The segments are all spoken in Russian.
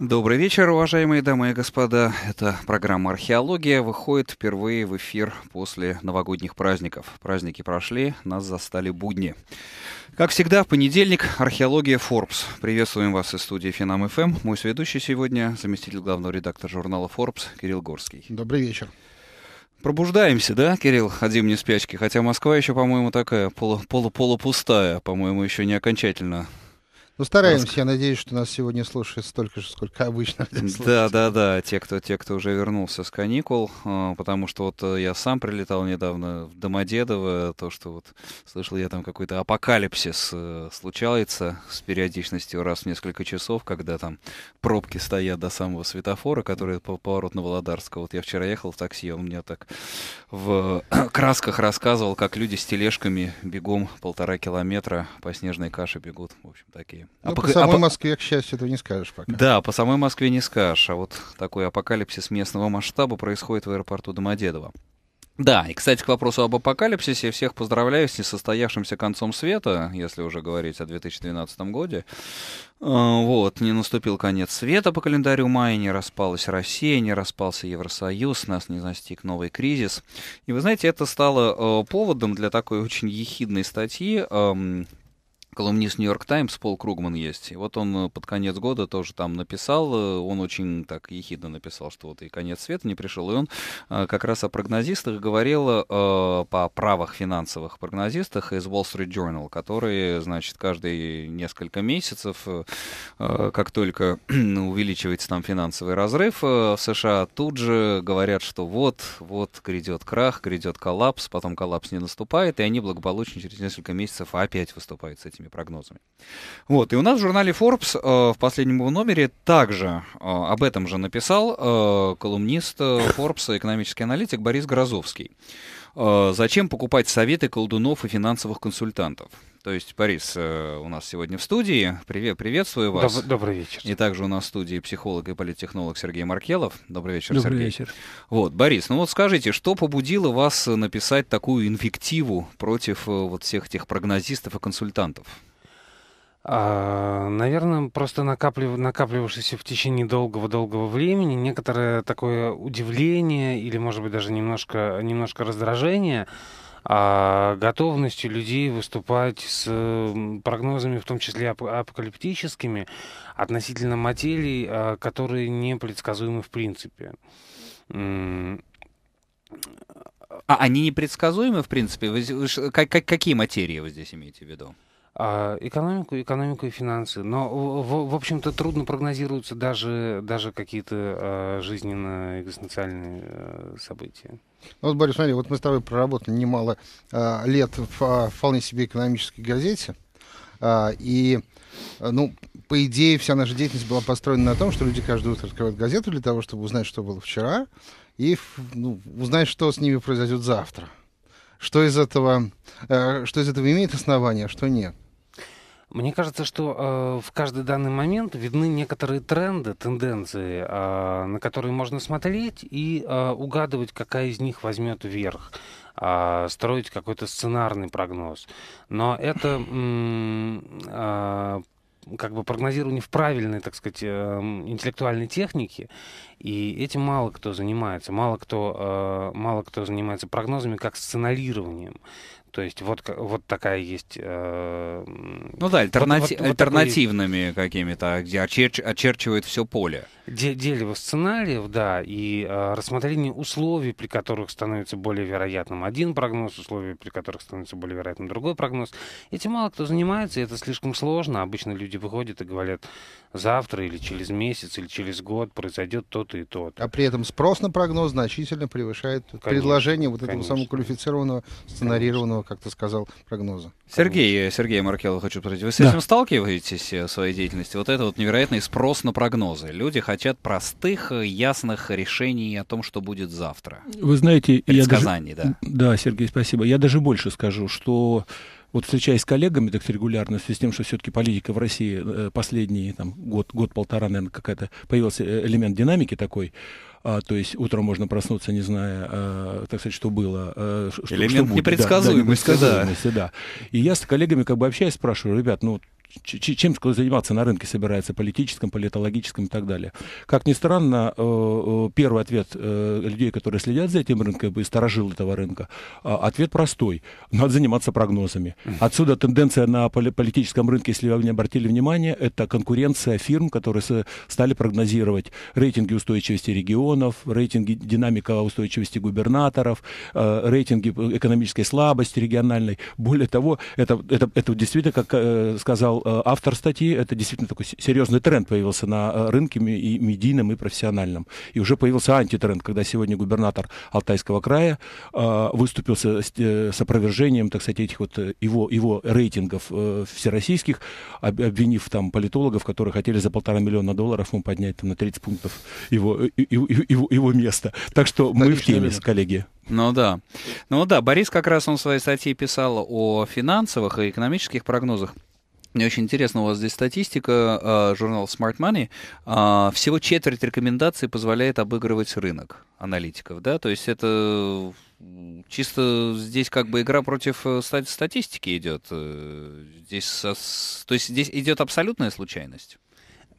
Добрый вечер, уважаемые дамы и господа. Эта программа «Археология» выходит впервые в эфир после новогодних праздников. Праздники прошли, нас застали будни. Как всегда, в понедельник «Археология Forbes». Приветствуем вас из студии Финам ФМ. Мой ведущий сегодня – заместитель главного редактора журнала Forbes Кирилл Горский. Добрый вечер. Пробуждаемся, да, Кирилл, от зимней спячки? Хотя Москва еще, по-моему, такая полупустая, по-моему, еще не окончательно ну, стараемся. Я надеюсь, что нас сегодня слушает столько же, сколько обычно. Да, да, да. Те, кто, те, кто уже вернулся с каникул, а, потому что вот э, я сам прилетал недавно в Домодедово, то, что вот слышал я там какой-то апокалипсис э, случается с периодичностью раз в несколько часов, когда там пробки стоят до самого светофора, который по поворот на Володарского. Вот я вчера ехал в такси, он мне так в красках рассказывал, как люди с тележками бегом полтора километра по снежной каше бегут. В общем, такие Москве. Ну, Апок... по а самой Ап... Москве, к счастью, этого не скажешь пока. Да, по самой Москве не скажешь. А вот такой апокалипсис местного масштаба происходит в аэропорту Домодедово. Да, и, кстати, к вопросу об апокалипсисе, всех поздравляю с несостоявшимся концом света, если уже говорить о 2012 году. А, вот, не наступил конец света по календарю мая, не распалась Россия, не распался Евросоюз, нас не настиг новый кризис. И вы знаете, это стало э, поводом для такой очень ехидной статьи колумнист Нью-Йорк Таймс Пол Кругман есть. И вот он э, под конец года тоже там написал, э, он очень так ехидно написал, что вот и конец света не пришел. И он э, как раз о прогнозистах говорил э, по правах финансовых прогнозистах из Wall Street Journal, которые, значит, каждые несколько месяцев, э, как только увеличивается там финансовый разрыв в США, тут же говорят, что вот, вот грядет крах, грядет коллапс, потом коллапс не наступает, и они благополучно через несколько месяцев опять выступают с этими этими прогнозами. Вот, и у нас в журнале Forbes э, в последнем его номере также э, об этом же написал э, колумнист э, Forbes, экономический аналитик Борис Грозовский. Э, Зачем покупать советы колдунов и финансовых консультантов? То есть Борис э, у нас сегодня в студии. Привет, приветствую вас. Доб- добрый вечер. И также у нас в студии психолог и политтехнолог Сергей Маркелов. Добрый вечер, добрый Сергей. вечер. Вот, Борис, ну вот скажите, что побудило вас написать такую инвективу против э, вот всех этих прогнозистов и консультантов? А, наверное, просто накаплив... накапливавшееся в течение долгого-долгого времени некоторое такое удивление или, может быть, даже немножко, немножко раздражение – готовностью людей выступать с прогнозами, в том числе апокалиптическими, относительно материй, э, которые непредсказуемы в принципе. А они непредсказуемы, в принципе? Вы, как, как, какие материи вы здесь имеете в виду? А, экономику, экономику и финансы. Но, в, в общем-то, трудно прогнозируются даже, даже какие-то э, жизненно-экзистенциальные э, события. Ну, вот, Борис, смотри, вот мы с тобой проработали немало а, лет в а, вполне себе экономической газете. А, и, а, ну, по идее, вся наша деятельность была построена на том, что люди каждое утро открывают газету для того, чтобы узнать, что было вчера, и ну, узнать, что с ними произойдет завтра. Что из этого, э, что из этого имеет основания, а что нет. Мне кажется, что э, в каждый данный момент видны некоторые тренды, тенденции, э, на которые можно смотреть и э, угадывать, какая из них возьмет вверх а, строить какой-то сценарный прогноз. Но это а, как бы прогнозирование в правильной, так сказать, э, интеллектуальной технике, и этим мало кто занимается, мало кто, э, мало кто занимается прогнозами как сценарированием. То есть вот, вот такая есть... Э, ну да, альтернати... вот, вот, альтернативными вот такой... какими-то, а, где очерч... очерчивает все поле. Де дерево сценариев, да, и э, рассмотрение условий, при которых становится более вероятным один прогноз, условий, при которых становится более вероятным другой прогноз. Этим мало кто занимается, и это слишком сложно. Обычно люди выходят и говорят, завтра или через месяц, или через год произойдет то-то и то-то. А при этом спрос на прогноз значительно превышает конечно, предложение вот конечно. этого самого квалифицированного сценарированного как ты сказал, прогноза. Сергей, Сергей Маркелов, хочу спросить, вы с да. этим сталкиваетесь э, в своей деятельности? Вот это вот невероятный спрос на прогнозы. Люди хотят простых, э, ясных решений о том, что будет завтра. Вы знаете, я даже... да. Да, Сергей, спасибо. Я даже больше скажу, что вот встречаясь с коллегами так регулярно, в связи с тем, что все-таки политика в России э, последний там, год, год-полтора, наверное, какая-то появился элемент динамики такой, а, то есть утром можно проснуться, не зная, э, так сказать, что было. Э, что, Элемент что будет. непредсказуемости, да, да, непредсказуемости, да. да. И я с коллегами как бы общаюсь, спрашиваю, ребят, ну чем заниматься на рынке собирается, политическом, политологическом и так далее. Как ни странно, э, э, первый ответ э, людей, которые следят за этим рынком и сторожил этого рынка, а, ответ простой. Надо заниматься прогнозами. Отсюда тенденция на политическом рынке, если вы не обратили внимание, это конкуренция фирм, которые стали прогнозировать рейтинги устойчивости регионов, рейтинги динамика устойчивости губернаторов, рейтинги экономической слабости региональной. Более того, это, это, это действительно, как сказал Э, автор статьи, это действительно такой серьезный тренд появился на э, рынке и медийном, и профессиональном. И уже появился антитренд, когда сегодня губернатор Алтайского края э, выступил с, с опровержением, так сказать, этих вот его, его рейтингов всероссийских, обвинив там политологов, которые хотели за полтора миллиона долларов ему поднять там, на 30 пунктов его, его, его, его место. Так что Конечно, мы в теме, верно. коллеги. Ну да. Ну да, Борис как раз он в своей статье писал о финансовых и экономических прогнозах мне очень интересно, у вас здесь статистика, а, журнал Smart Money. А, всего четверть рекомендаций позволяет обыгрывать рынок аналитиков, да? То есть это чисто здесь как бы игра против э, статистики идет. Э, здесь, то есть здесь идет абсолютная случайность.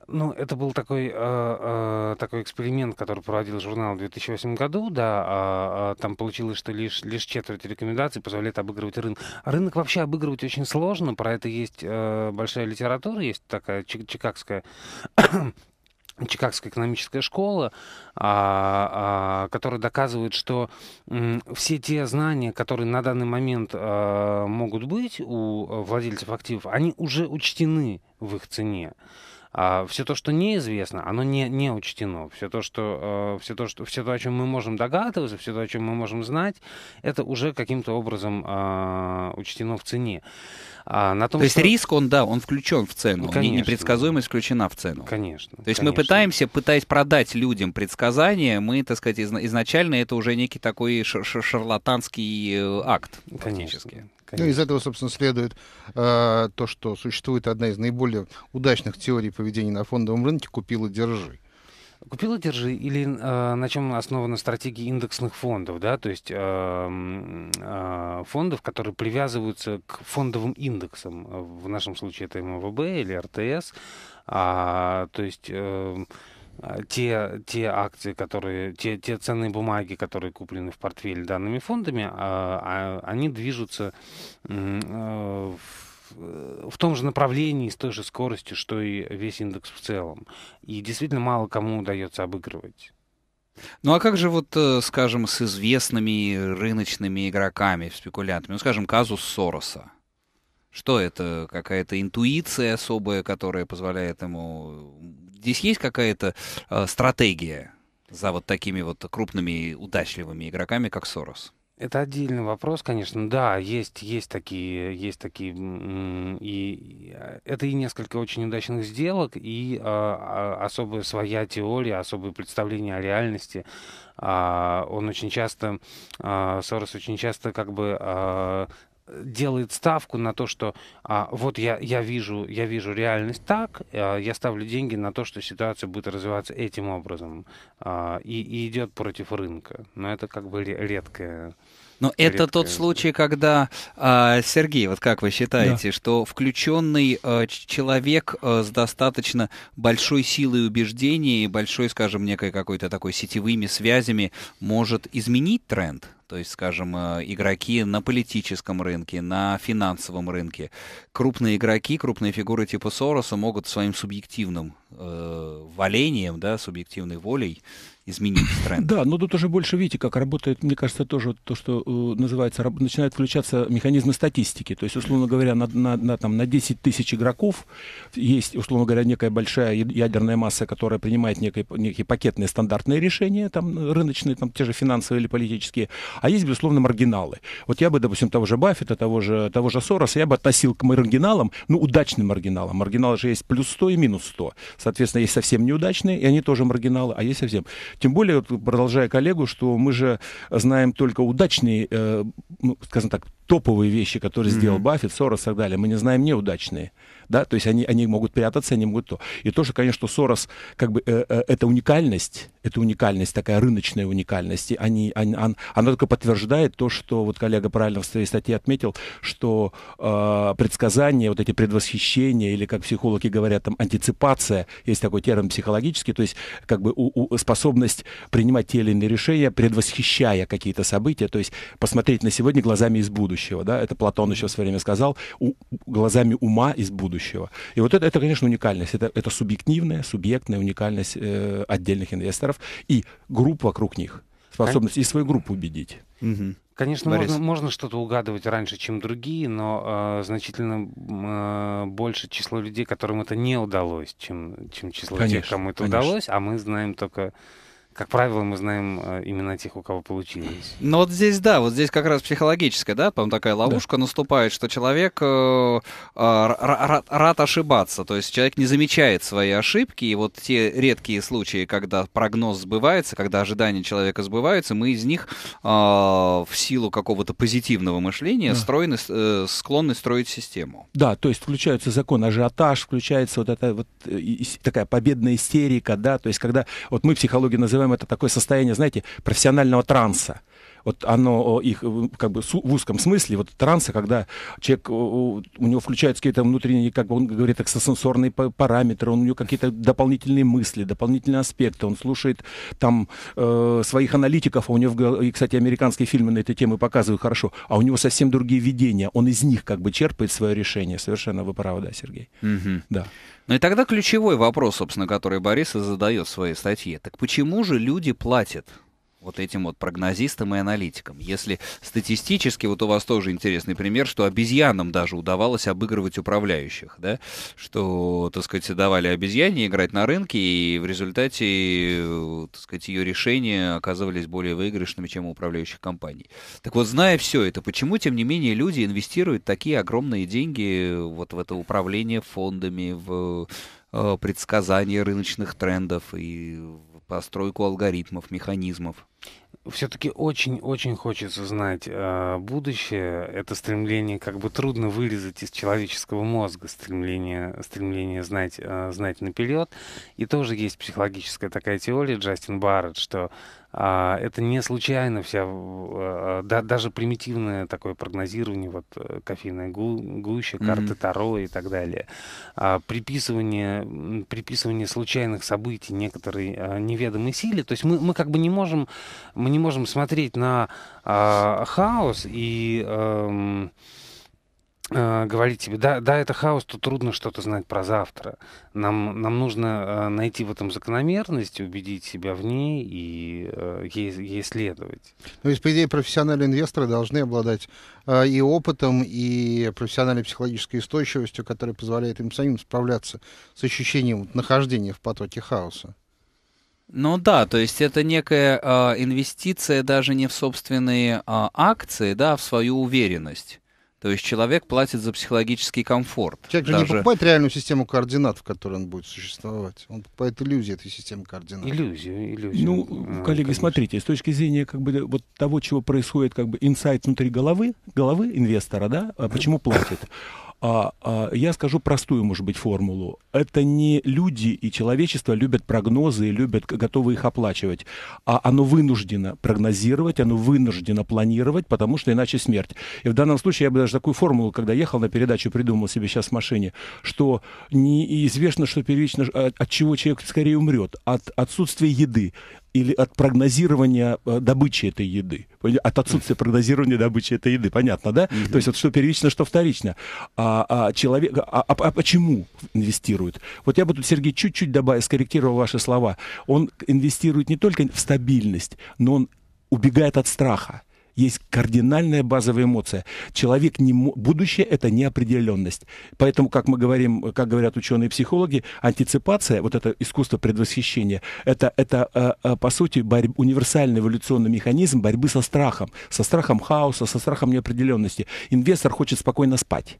Ну, это был такой, э, э, такой эксперимент, который проводил журнал в 2008 году. Да, э, там получилось, что лишь, лишь четверть рекомендаций позволяет обыгрывать рынок. Рынок вообще обыгрывать очень сложно. Про это есть э, большая литература, есть такая чикагская Чикагская экономическая школа, а, а, которая доказывает, что м, все те знания, которые на данный момент а, могут быть у э, владельцев активов, они уже учтены в их цене. А, все то, что неизвестно, оно не, не учтено. Все то, что, э, все, то, что, все то, о чем мы можем догадываться, все то, о чем мы можем знать, это уже каким-то образом э, учтено в цене. А на том, то что... есть риск, он, да, он включен в цену. Конечно. Непредсказуемость включена в цену. Конечно. То есть конечно. мы пытаемся, пытаясь продать людям предсказания, мы, так сказать, изначально это уже некий такой шарлатанский э, акт. Конечно. Фактически. Конечно. Ну, из этого, собственно, следует э, то, что существует одна из наиболее удачных теорий поведения на фондовом рынке «купила, держи». Купила, держи, или э, на чем основана стратегия индексных фондов, да, то есть э, э, фондов, которые привязываются к фондовым индексам. Э, в нашем случае это МВБ или РТС. А, то есть э, а, те, те акции, которые, те, те ценные бумаги, которые куплены в портфель данными фондами, а, а, они движутся э, в в том же направлении, с той же скоростью, что и весь индекс в целом. И действительно мало кому удается обыгрывать. Ну а как же вот, э, скажем, с известными рыночными игроками, спекулянтами? Ну, скажем, казус Сороса. Что это? Какая-то интуиция особая, которая позволяет ему здесь есть какая-то э, стратегия за вот такими вот крупными удачливыми игроками, как Сорос? Это отдельный вопрос, конечно. Да, есть, есть такие, есть такие, и э, это и несколько очень удачных сделок, и а, а, особая своя теория, особые представления о реальности. А, он очень часто, а, Сорос очень часто как бы а, делает ставку на то, что а, вот я, я, вижу, я вижу реальность так, а, я ставлю деньги на то, что ситуация будет развиваться этим образом а, и, и идет против рынка. Но это как бы редкое но это тот случай, когда, а, Сергей, вот как вы считаете, да. что включенный а, человек а, с достаточно большой силой убеждений и большой, скажем, некой какой-то такой сетевыми связями может изменить тренд? То есть, скажем, игроки на политическом рынке, на финансовом рынке. Крупные игроки, крупные фигуры типа Сороса могут своим субъективным э, валением, да, субъективной волей изменить тренд. Да, но тут уже больше, видите, как работает, мне кажется, тоже то, что э, называется, начинают включаться механизмы статистики. То есть, условно говоря, на, на, на, там, на 10 тысяч игроков есть, условно говоря, некая большая ядерная масса, которая принимает некие, некие пакетные стандартные решения, там, рыночные, там, те же финансовые или политические, а есть, безусловно, маргиналы. Вот я бы, допустим, того же Баффета, того же, того же Сороса, я бы относил к маргиналам, ну, удачным маргиналам. Маргиналы же есть плюс 100 и минус 100. Соответственно, есть совсем неудачные, и они тоже маргиналы, а есть совсем. Тем более, продолжая коллегу, что мы же знаем только удачные, э, ну, скажем так, топовые вещи, которые mm-hmm. сделал Баффет, Сорос и так далее. Мы не знаем неудачные да, то есть они, они могут прятаться, они могут то. И то, что, конечно, Сорос, как бы, э, э, это уникальность, это уникальность, такая рыночная уникальность, и они, они, он, она только подтверждает то, что вот коллега правильно в своей статье отметил, что э, предсказания, вот эти предвосхищения, или, как психологи говорят, там, антиципация, есть такой термин психологический, то есть, как бы, у, у, способность принимать те или иные решения, предвосхищая какие-то события, то есть, посмотреть на сегодня глазами из будущего, да, это Платон еще в свое время сказал, у, глазами ума из будущего, будущего. И вот это, это конечно, уникальность. Это, это субъективная, субъектная уникальность э, отдельных инвесторов и групп вокруг них. Способность Кон... и свою группу убедить. Угу. Конечно, Борис. можно, можно что-то угадывать раньше, чем другие, но э, значительно э, больше число людей, которым это не удалось, чем, чем число конечно, тех, кому это конечно. удалось, а мы знаем только как правило, мы знаем э, именно тех, у кого получилось. Ну вот здесь, да, вот здесь как раз психологическая, да, там такая ловушка да. наступает, что человек э, э рад, рад ошибаться, то есть человек не замечает свои ошибки, и вот те редкие случаи, когда прогноз сбывается, когда ожидания человека сбываются, мы из них э, в силу какого-то позитивного мышления да. стройны, э, склонны строить систему. Да, то есть включается закон ажиотаж, включается вот эта вот э, такая победная истерика, да, то есть когда, вот мы психологи называем называем это такое состояние, знаете, профессионального транса вот оно их э, как бы в узком смысле, вот транса, когда человек, у него включаются какие-то внутренние, как он говорит, экстрасенсорные параметры, у него какие-то дополнительные мысли, дополнительные аспекты, он слушает там э, своих аналитиков, а у него, и, кстати, американские фильмы на этой теме показывают хорошо, а у него совсем другие видения, он из них как бы черпает свое решение, совершенно вы правы, да, Сергей. Угу. Да. Ну и тогда ключевой вопрос, собственно, который Борис задает в своей статье. Так почему же люди платят вот этим вот прогнозистам и аналитикам. Если статистически, вот у вас тоже интересный пример, что обезьянам даже удавалось обыгрывать управляющих, да, что, так сказать, давали обезьяне играть на рынке, и в результате, э, так сказать, ее решения оказывались более выигрышными, чем у управляющих компаний. Так вот, зная все это, почему, тем не менее, люди инвестируют такие огромные деньги э, вот в это управление фондами, в э, предсказание рыночных трендов и постройку алгоритмов, механизмов? все-таки очень-очень хочется знать э, будущее. Это стремление как бы трудно вырезать из человеческого мозга, стремление, стремление знать, э, знать наперед. И тоже есть психологическая такая теория Джастин Барретт, что а, это не случайно вся, а, да, даже примитивное такое прогнозирование, вот э, кофейная гу гуща, карты mm-hmm. Таро и так далее. А, приписывание, приписывание случайных событий некоторой неведомой силе. То есть мы, мы как бы не можем, мы не можем смотреть на хаос и эм, Э, говорить говорит тебе, да, да, это хаос, то трудно что-то знать про завтра. Нам, нам нужно э, найти в этом закономерность, убедить себя в ней и э, ей, ей следовать. То ну, есть, по идее, профессиональные инвесторы должны обладать э, и опытом, и профессиональной психологической устойчивостью, которая позволяет им самим справляться с ощущением нахождения в потоке хаоса. Ну да, то есть это некая э, инвестиция даже не в собственные э, акции, да, а в свою уверенность. То есть человек платит за психологический комфорт. Человек даже... же не покупает реальную систему координат, в которой он будет существовать. Он покупает иллюзию этой системы координат. Иллюзию, иллюзию. Ну, а, коллеги, конечно. смотрите, с точки зрения как бы вот того, чего происходит, как бы инсайт внутри головы, головы инвестора, да, а почему платит. А, а, я скажу простую, может быть, формулу. Это не люди и человечество любят прогнозы и любят, готовы их оплачивать, а оно вынуждено прогнозировать, оно вынуждено планировать, потому что иначе смерть. И в данном случае я бы даже такую формулу, когда ехал на передачу, придумал себе сейчас в машине, что неизвестно, что первично, от, а, от чего человек скорее умрет, от отсутствия еды, или от прогнозирования э, добычи этой еды. От отсутствия прогнозирования добычи этой еды, понятно, да? mm То есть вот что первично, что вторично. А, а, человек, а, а, а почему инвестируют Вот я бы тут, Сергей, чуть-чуть добавил, скорректировал ваши слова. Он инвестирует не только в стабильность, но он убегает от страха есть кардинальная базовая эмоция. Человек не будущее это неопределенность. Поэтому, как мы говорим, как говорят ученые психологи, антиципация, вот это искусство предвосхищения, это это э, э, по сути борь... универсальный эволюционный механизм борьбы со страхом, со страхом хаоса, со страхом неопределенности. Инвестор хочет спокойно спать.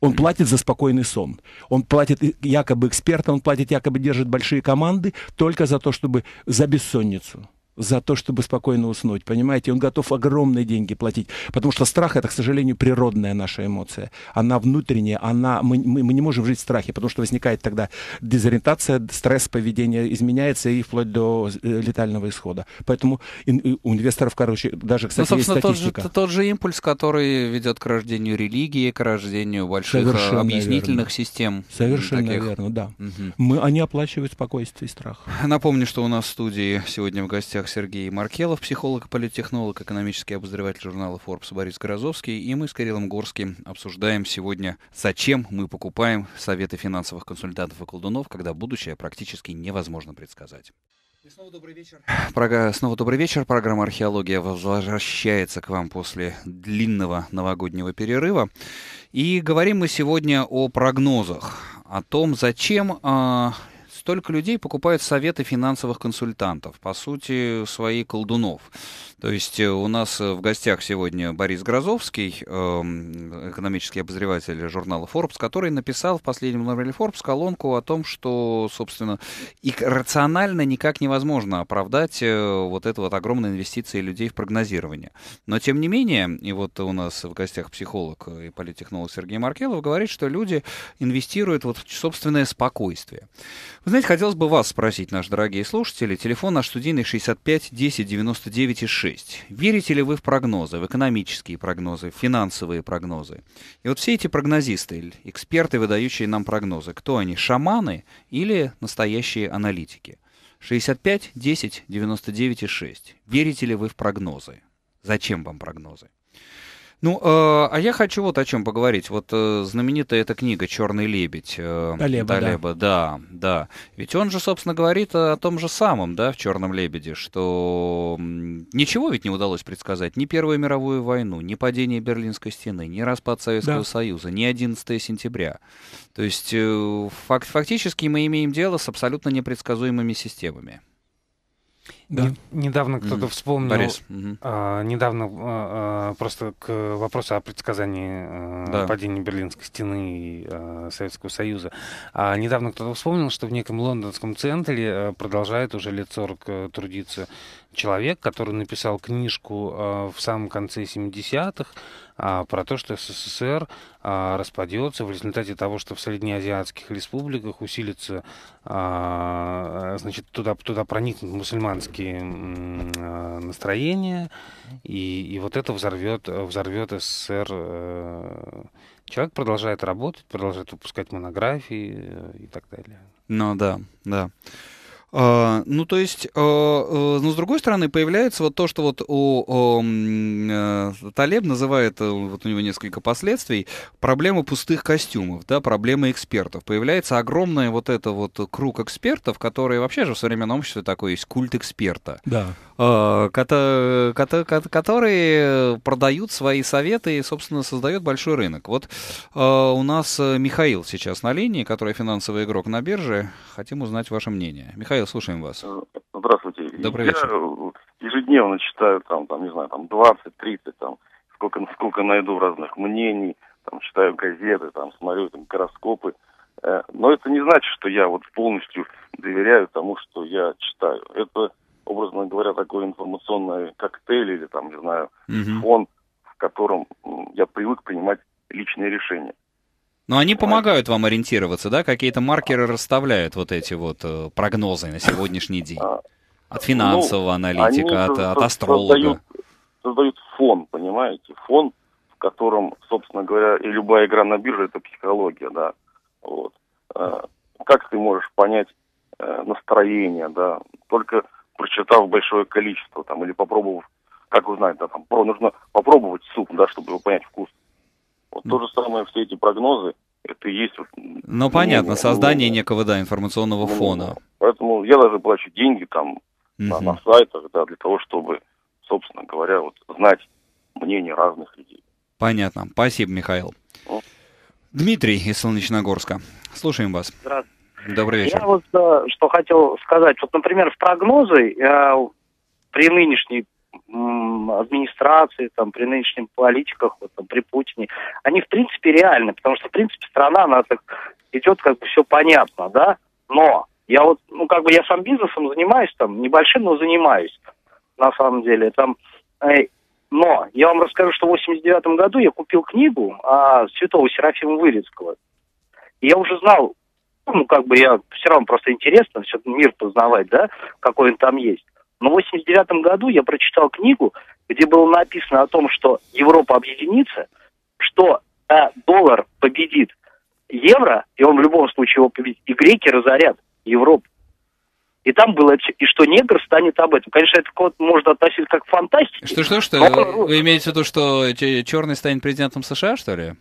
Он платит за спокойный сон. Он платит якобы эксперта, он платит якобы держит большие команды только за то, чтобы за бессонницу за то, чтобы спокойно уснуть, понимаете? Он готов огромные деньги платить, потому что страх — это, к сожалению, природная наша эмоция. Она внутренняя, она... Мы, мы, мы не можем жить в страхе, потому что возникает тогда дезориентация, стресс, поведение изменяется и вплоть до э, летального исхода. Поэтому э, у инвесторов, короче, даже, ну, кстати, ну, собственно, есть статистика. Тот же, тот же импульс, который ведет к рождению религии, к рождению больших э, Совершенно объяснительных верно. систем. Совершенно таких. верно, да. Угу. Мы, они оплачивают спокойствие и страх. Напомню, что у нас в студии сегодня в гостях Сергей Маркелов, психолог, политтехнолог, экономический обозреватель журнала Forbes Борис Горозовский, и мы с Кириллом Горским обсуждаем сегодня, зачем мы покупаем советы финансовых консультантов и колдунов, когда будущее практически невозможно предсказать. снова добрый вечер. Прога... Снова добрый вечер. Программа «Археология» возвращается к вам после длинного новогоднего перерыва. И говорим мы сегодня о прогнозах, о том, зачем а, столько людей покупают советы финансовых консультантов, по сути, свои колдунов. То есть э, у нас э, в гостях сегодня Борис Грозовский, эм, экономический обозреватель журнала Forbes, который написал в последнем номере Forbes колонку о том, что, собственно, и рационально никак невозможно оправдать э, вот это вот огромные инвестиции людей в прогнозирование. Но, тем не менее, и вот у нас в гостях психолог и политтехнолог Сергей Маркелов говорит, что люди инвестируют вот в собственное спокойствие. Вы знаете, Начать хотелось бы вас спросить, наши дорогие слушатели. Телефон наш студийный 65 10 99 6. Верите ли вы в прогнозы, в экономические прогнозы, в финансовые прогнозы? И вот все эти прогнозисты, эксперты, выдающие нам прогнозы, кто они, шаманы или настоящие аналитики? 65 10 99 6. Верите ли вы в прогнозы? Зачем вам прогнозы? Ну, э, а я хочу вот о чем поговорить. Вот э, знаменитая эта книга «Черный лебедь». Э, Далеба, Далеба, да. да, да. Ведь он же, собственно, говорит о том же самом, да, в «Черном лебеде», что ничего ведь не удалось предсказать. Ни Первую мировую войну, ни падение Берлинской стены, ни распад Советского да. Союза, ни 11 сентября. То есть э, факт, фактически мы имеем дело с абсолютно непредсказуемыми системами. Да. Не, недавно кто-то mm-hmm. вспомнил, Борис. Mm-hmm. А, недавно а, просто к вопросу о предсказании а, да. падения Берлинской стены и а, Советского Союза. А, недавно кто-то вспомнил, что в неком лондонском центре продолжает уже лет 40 трудиться человек, который написал книжку э, в самом конце 70-х а, про то, что СССР а, распадется в результате того, что в среднеазиатских республиках усилится, а, значит, туда, туда проникнут мусульманские э, настроения, и, и вот это взорвет, взорвет СССР. Э. человек продолжает работать, продолжает выпускать монографии и так далее. Ну да, да. А, ну, то есть, а, а, но с другой стороны, появляется вот то, что вот у э, Талеб называет, э, вот у него несколько последствий, проблема пустых костюмов, да, проблема экспертов. Появляется огромный вот это вот круг экспертов, которые вообще же в современном обществе такой есть культ эксперта. Да. Которые продают свои советы и, собственно, создают большой рынок. Вот у нас э, Михаил сейчас на линии, который финансовый игрок на бирже. Хотим узнать ваше мнение. Михаил, Павел, слушаем вас. Э, здравствуйте. Добрый Я вечер. Э, ежедневно читаю там, там, не знаю, там 20-30, там, сколько, сколько найду разных мнений, там, читаю газеты, там, смотрю там, гороскопы. Э, но это не значит, что я вот полностью доверяю тому, что я читаю. Это, образно говоря, такой информационный коктейль или там, не знаю, угу. фон, в котором я привык принимать личные решения. Но они помогают вам ориентироваться, да? Какие-то маркеры расставляют вот эти вот э, прогнозы на сегодняшний день? А, от финансового ну, аналитика, от, от астролога? Создают, создают фон, понимаете? Фон, в котором, собственно говоря, и любая игра на бирже – это психология, да. Вот. Э, как ты можешь понять э, настроение, да? Только прочитав большое количество там или попробовав, как узнать, да, там, про, нужно попробовать суп, да, чтобы его понять вкус вот то же самое все эти прогнозы, это и есть... Ну, понятно, создание некого, да, информационного ну, фона. Поэтому я даже плачу деньги там угу. на, на сайтах, да, для того, чтобы, собственно говоря, вот знать мнение разных людей. Понятно. Спасибо, Михаил. Ну. Дмитрий из Солнечногорска. Слушаем вас. Здравствуйте. Добрый вечер. Я вот э, что хотел сказать. Вот, например, в прогнозы э, при нынешней администрации, там, при нынешних политиках, вот, там, при Путине, они в принципе реальны, потому что в принципе страна, она так идет как бы все понятно, да, но я вот, ну как бы я сам бизнесом занимаюсь, там, небольшим, но занимаюсь, на самом деле, там, э, но я вам расскажу, что в 89 году я купил книгу а, святого Серафима Вырицкого, и я уже знал, ну, как бы я все равно просто интересно, все мир познавать, да, какой он там есть. Но в 89 году я прочитал книгу, где было написано о том, что Европа объединится, что э, доллар победит евро, и он в любом случае его победит, и греки разорят Европу. И там было и что негр станет об этом. Конечно, это можно относиться как к фантастике. Что что что? Но... Э, вы имеете в виду, что черный станет президентом США, что ли?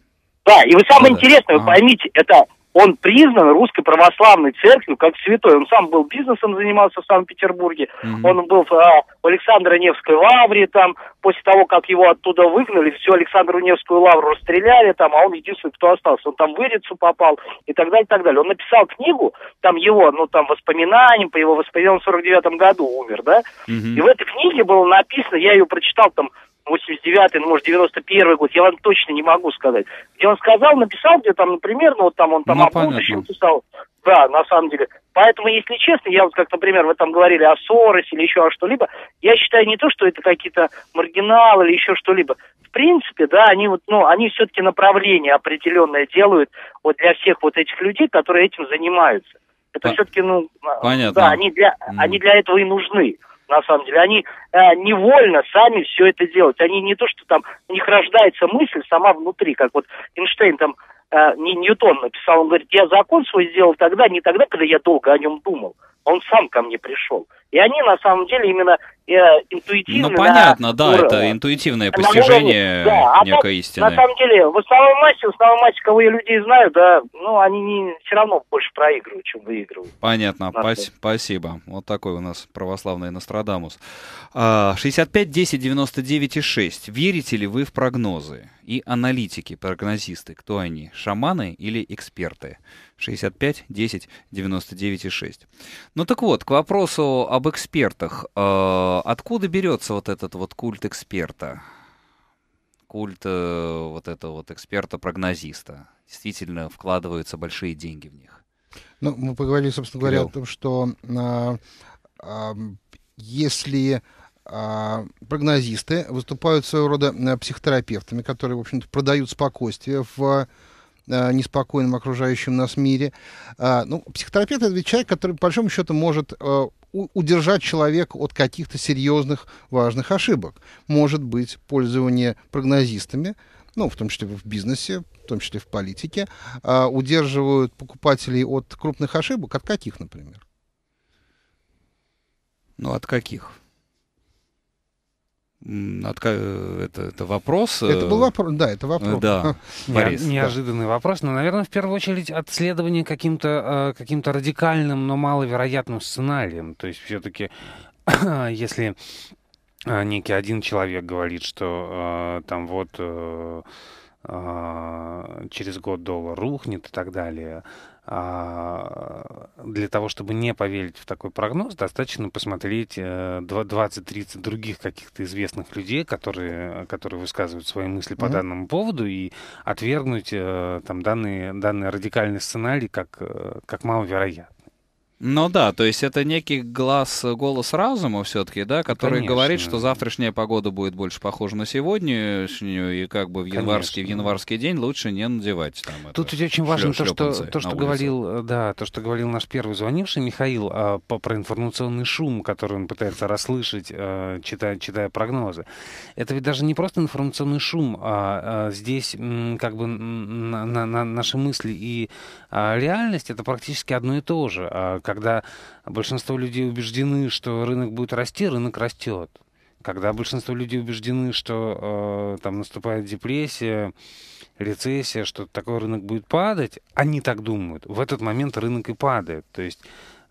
Да, и вы самое да, интересное, да. вы поймите, это он признан Русской Православной Церковью как святой. Он сам был бизнесом, занимался в Санкт-Петербурге. Mm-hmm. Он был а, в Александро-Невской лавре, там, после того, как его оттуда выгнали, всю Александру-Невскую лавру расстреляли, там, а он единственный, кто остался. Он там в Ирицу попал и так далее, и так далее. Он написал книгу, там его, ну, там, воспоминания, по его воспоминаниям, в 49 году умер, да? Mm-hmm. И в этой книге было написано, я ее прочитал там 89-й, ну, может, 91-й год, я вам точно не могу сказать. Где он сказал, написал, где там, например, ну, вот там он там ну, о понятно. будущем писал. Да, на самом деле. Поэтому, если честно, я вот как, например, вы там говорили о Соросе или еще о что-либо, я считаю не то, что это какие-то маргиналы или еще что-либо. В принципе, да, они вот, ну, они все-таки направление определенное делают вот для всех вот этих людей, которые этим занимаются. Это а... все-таки, ну, Понятно. да, они для, они для этого и нужны на самом деле. Они э, невольно сами все это делают. Они не то, что там у них рождается мысль сама внутри, как вот Эйнштейн там э, не Ньютон написал, он говорит, я закон свой сделал тогда, не тогда, когда я долго о нем думал, он сам ко мне пришел. И они на самом деле именно Э, интуитивно. Ну, понятно, да, уровне. это интуитивное постижение уровне, да. А некой истины. На самом деле, в основной матче, в основной матче, кого я людей знаю, да, ну, они не, все равно больше проигрывают, чем выигрывают. Понятно, пас- спасибо. Вот такой у нас православный Нострадамус. 65 10 99 и 6. Верите ли вы в прогнозы? И аналитики, прогнозисты, кто они? Шаманы или эксперты? 65 10 99 и 6. Ну так вот, к вопросу об экспертах. А, Откуда берется вот этот вот культ эксперта? Культ э, вот этого вот эксперта-прогнозиста. Действительно вкладываются большие деньги в них. Ну, мы поговорили, собственно говоря, Кирилл. о том, что а, а, если а, прогнозисты выступают своего рода э, психотерапевтами, которые, в общем-то, продают спокойствие в а, неспокойном окружающем нас мире. А, ну, психотерапевт — это ведь человек, который, по большому счету, может э, удержать человека от каких-то серьезных важных ошибок. Может быть, пользование прогнозистами, ну, в том числе в бизнесе, в том числе в политике, а, удерживают покупателей от крупных ошибок. От каких, например? Ну, от каких? Отка... Э, это, это вопрос. Э, это был вопрос, да, это вопрос. Да, Борис, неожиданный да. вопрос, но, наверное, в первую очередь отследование каким-то э, каким радикальным, но маловероятным сценарием. То есть все-таки, если некий один человек говорит, что там вот через год доллар рухнет и так далее, а, для того, чтобы не поверить в такой прогноз, достаточно посмотреть 20-30 э, других каких-то известных людей, которые, которые высказывают свои мысли по mm-hmm. данному поводу, и отвергнуть э, там, данный, данный радикальный сценарий как, э, как маловероятный. Ну да, то есть это некий глаз, э, голос разума все-таки, да, который Конечно. говорит, что завтрашняя погода будет больше похожа на сегодняшнюю, и как бы в январский, в январский день лучше не надевать там Тут это, очень важно то, что, то, что говорил, э, да, то, что говорил наш первый звонивший Михаил а, по, про информационный шум, который он пытается расслышать, а, читая, читая прогнозы. Это ведь даже не просто информационный шум, а, а здесь как бы на, на, на наши мысли и а, реальность это практически одно и то же а когда большинство людей убеждены, что рынок будет расти, рынок растет. Когда большинство людей убеждены, что э, там наступает депрессия, рецессия, что такой рынок будет падать, они так думают. В этот момент рынок и падает. То есть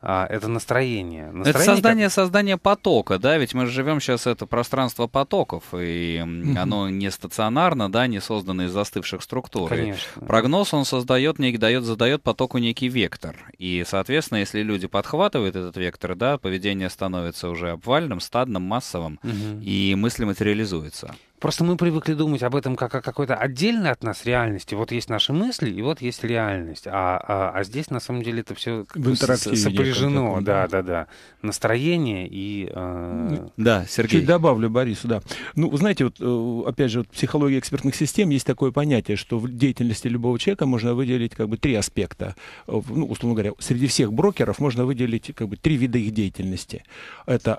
а, это настроение. настроение это создание, как... создание потока, да, ведь мы живем сейчас, это пространство потоков, и mm-hmm. оно не стационарно, да, не создано из застывших структур. Конечно. прогноз он создает, не дает, задает потоку некий вектор, и, соответственно, если люди подхватывают этот вектор, да, поведение становится уже обвальным, стадным, массовым, mm-hmm. и мысли материализуются. Просто мы привыкли думать об этом как о какой-то отдельной от нас реальности. Вот есть наши мысли, и вот есть реальность. А, а, а здесь, на самом деле, это все сопряжено. Да, да, да. Настроение и... Э... Да, Сергей. Чуть добавлю Борису, да. Ну, знаете, вот, э, опять же, вот, в психологии экспертных систем есть такое понятие, что в деятельности любого человека можно выделить как бы три аспекта. Э, ну, условно говоря, среди всех брокеров можно выделить как бы три вида их деятельности. Это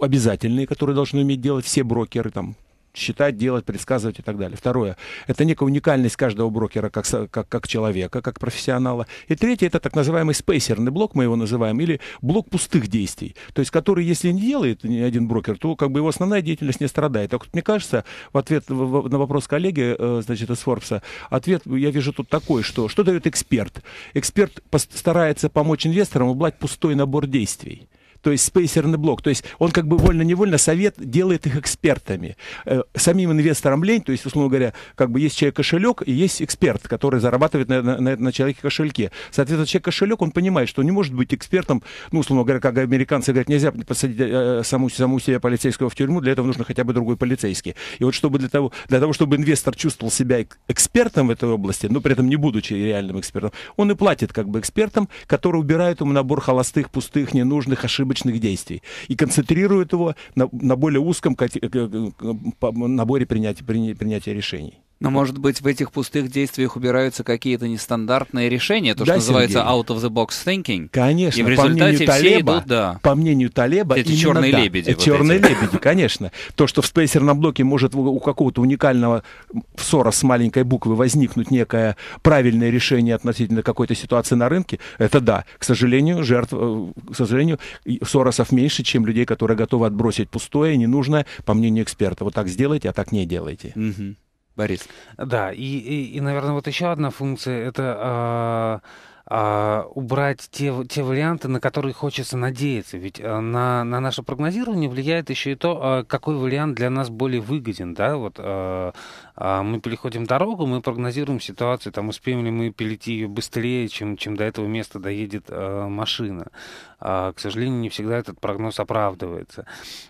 обязательные, которые должны уметь делать все брокеры, там, считать, делать, предсказывать и так далее. Второе – это некая уникальность каждого брокера как, как, как человека, как профессионала. И третье – это так называемый спейсерный блок, мы его называем, или блок пустых действий, то есть который, если не делает ни один брокер, то как бы его основная деятельность не страдает. Так вот, мне кажется, в ответ на вопрос коллеги, э, значит, из Форбса, ответ я вижу тут такой, что что дает эксперт? Эксперт старается помочь инвесторам убрать пустой набор действий то есть спейсерный блок. То есть он как бы вольно-невольно совет делает их экспертами. Э, самим инвесторам лень, то есть, условно говоря, как бы есть человек-кошелек и есть эксперт, который зарабатывает на, на, на человеке-кошельке. Соответственно, человек-кошелек, он понимает, что не может быть экспертом, ну, условно говоря, как американцы говорят, нельзя посадить э, э, саму, саму себя полицейского в тюрьму, для этого нужно хотя бы другой полицейский. И вот чтобы для того, для того, чтобы инвестор чувствовал себя экспертом в этой области, но при этом не будучи реальным экспертом, он и платит как бы экспертам, которые убирают ему набор холостых, пустых, ненужных, ошибок ошибочных действий и концентрирует его на, на более узком э, э, э, наборе принятия, принятия решений. Но, может быть, в этих пустых действиях убираются какие-то нестандартные решения, то, да, что называется out of the box thinking. Конечно. И в результате мнению все Талеба, идут, да. По мнению Талеба, эти черные да, лебеди. Вот черные эти. лебеди, конечно. То, что в спейсерном блоке может у какого-то уникального ссора с маленькой буквы возникнуть некое правильное решение относительно какой-то ситуации на рынке, это да. К сожалению, жертв, э, к сожалению, Соросов меньше, чем людей, которые готовы отбросить пустое, ненужное, по мнению эксперта. Вот так сделайте, а так не делайте. Угу. Борис. Да, и, и, и наверное, вот еще одна функция это... Э, а, убрать те, те варианты, на которые хочется надеяться. Ведь а, на, на наше прогнозирование влияет еще и то, а, какой вариант для нас более выгоден. Да? Вот, а, мы переходим дорогу, мы прогнозируем ситуацию, там успеем ли мы перейти ее быстрее, чем, чем до этого места доедет э, машина. Э, к сожалению, не всегда этот прогноз оправдывается.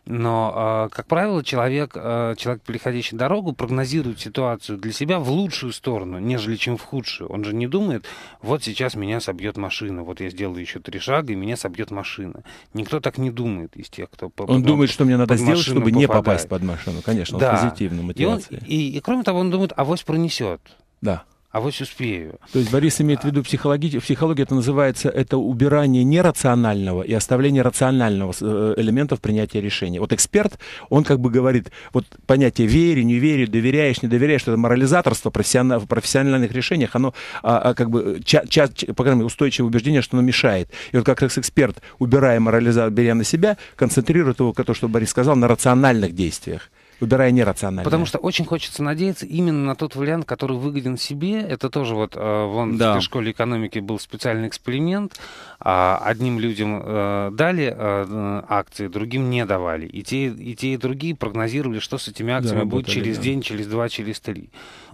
Но, э, как правило, человек, э, человек, переходящий дорогу, прогнозирует ситуацию для себя в лучшую сторону, нежели чем в худшую. Он же не думает, вот сейчас меня собьет машина, вот я сделаю еще три шага, и меня собьет машина. Никто так не думает из тех, кто... Он под, думает, что мне надо сделать, чтобы попадает. не попасть под машину, конечно, да. он позитивный мотивация. И, он, и, и кроме Кроме того, он думает, авось пронесет. Да. А вот успею. То есть Борис имеет в виду психологию, психология это называется это убирание нерационального и оставление рационального э, элементов принятия решения. Вот эксперт, он как бы говорит, вот понятие верю, не верю, доверяешь, не доверяешь, что это морализаторство в профессиональных решениях, оно а, а, как бы ча, ча, по крайней мере, устойчивое убеждение, что оно мешает. И вот как раз эксперт, убирая морализатор, беря на себя, концентрирует его, то, что Борис сказал, на рациональных действиях выбирая нерационально. Потому что очень хочется надеяться именно на тот вариант, который выгоден себе. Это тоже вот э, вон да. в школе экономики был специальный эксперимент. Э, одним людям э, дали э, э, акции, другим не давали. И те, и те, и другие прогнозировали, что с этими акциями да, будет через день, через два, через три.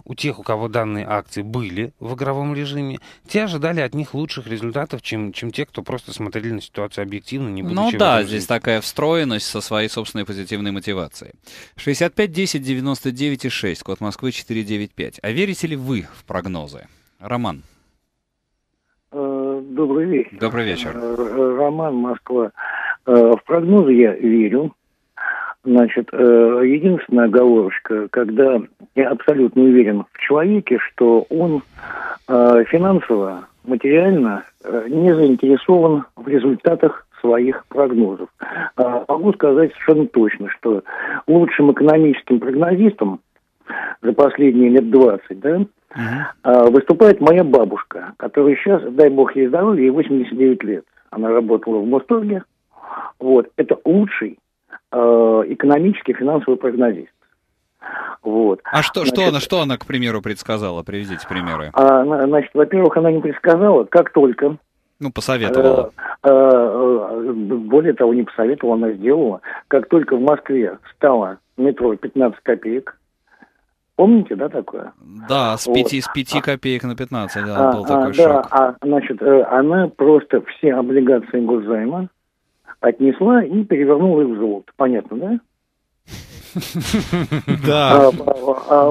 У тех, у кого данные акции были в игровом режиме, те ожидали от них лучших результатов, чем, чем те, кто просто смотрели на ситуацию объективно, не будучи Ну да, здесь такая встроенность со своей собственной позитивной мотивацией. 65 10 99 6, код Москвы 495. А верите ли вы в прогнозы? Роман. Э, добрый вечер. Добрый вечер. Э, Роман Москва. Э, в прогнозы я верю. Значит, э, единственная оговорочка, когда я абсолютно уверен в человеке, что он э, финансово, материально э, не заинтересован в результатах своих прогнозов. Могу сказать совершенно точно, что лучшим экономическим прогнозистом за последние лет 20, да, uh-huh. выступает моя бабушка, которая сейчас, дай бог ей здоровья, ей 89 лет. Она работала в Мосторге. Вот. Это лучший Э, экономический финансовый прогнозист. Вот. А что, значит, что, она, что она, к примеру, предсказала? Приведите примеры. А, значит, во-первых, она не предсказала, как только... Ну, посоветовала. Э, э, более того, не посоветовала, она сделала. Как только в Москве стало метро 15 копеек, Помните, да, такое? Да, с 5, вот. с 5 копеек на 15, да, а, был такой а, шаг. Да, а, значит, э, она просто все облигации госзайма отнесла и перевернула их в живот. Понятно, да? Да,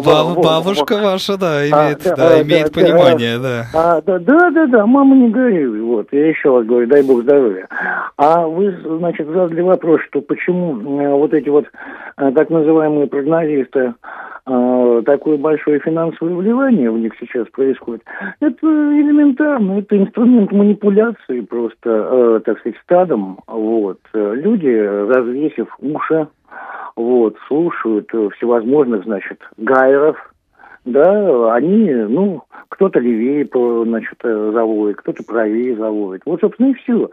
бабушка ваша, да, имеет, да, имеет понимание, а, да. Да, да, да, мама не горюй, вот, я еще раз говорю, дай бог здоровья. А вы, значит, задали вопрос, что почему э, вот эти вот э, так называемые прогнозисты э, такое большое финансовое вливание в них сейчас происходит. Это элементарно, это инструмент манипуляции просто, так сказать, стадом. Вот. Люди, развесив уши, вот, слушают э, всевозможных, значит, гайеров, да, они, ну, кто-то левее, значит, э, заводит, кто-то правее заводит. Вот, собственно, и все.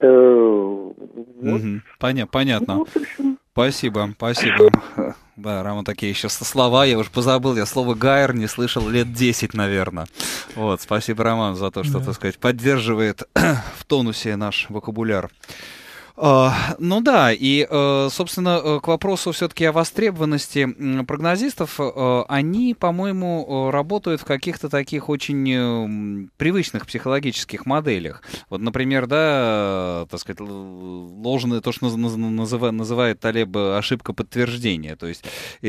Э, вот. Угу. понятно. Ну, вот, Спасибо, спасибо. Да, Рама, такие еще слова, я уже позабыл, я слово «гайр» не слышал лет 10, наверное. Вот, спасибо, Роман, за то, что, да. так сказать, поддерживает в тонусе наш вокабуляр. А, ну да, и, э, собственно, э, к вопросу все-таки о востребованности прогнозистов, э, они, по-моему, работают в каких-то таких очень привычных психологических моделях. Вот, например, да, так сказать, ложное, то, что называет Талеб ошибка подтверждения. То есть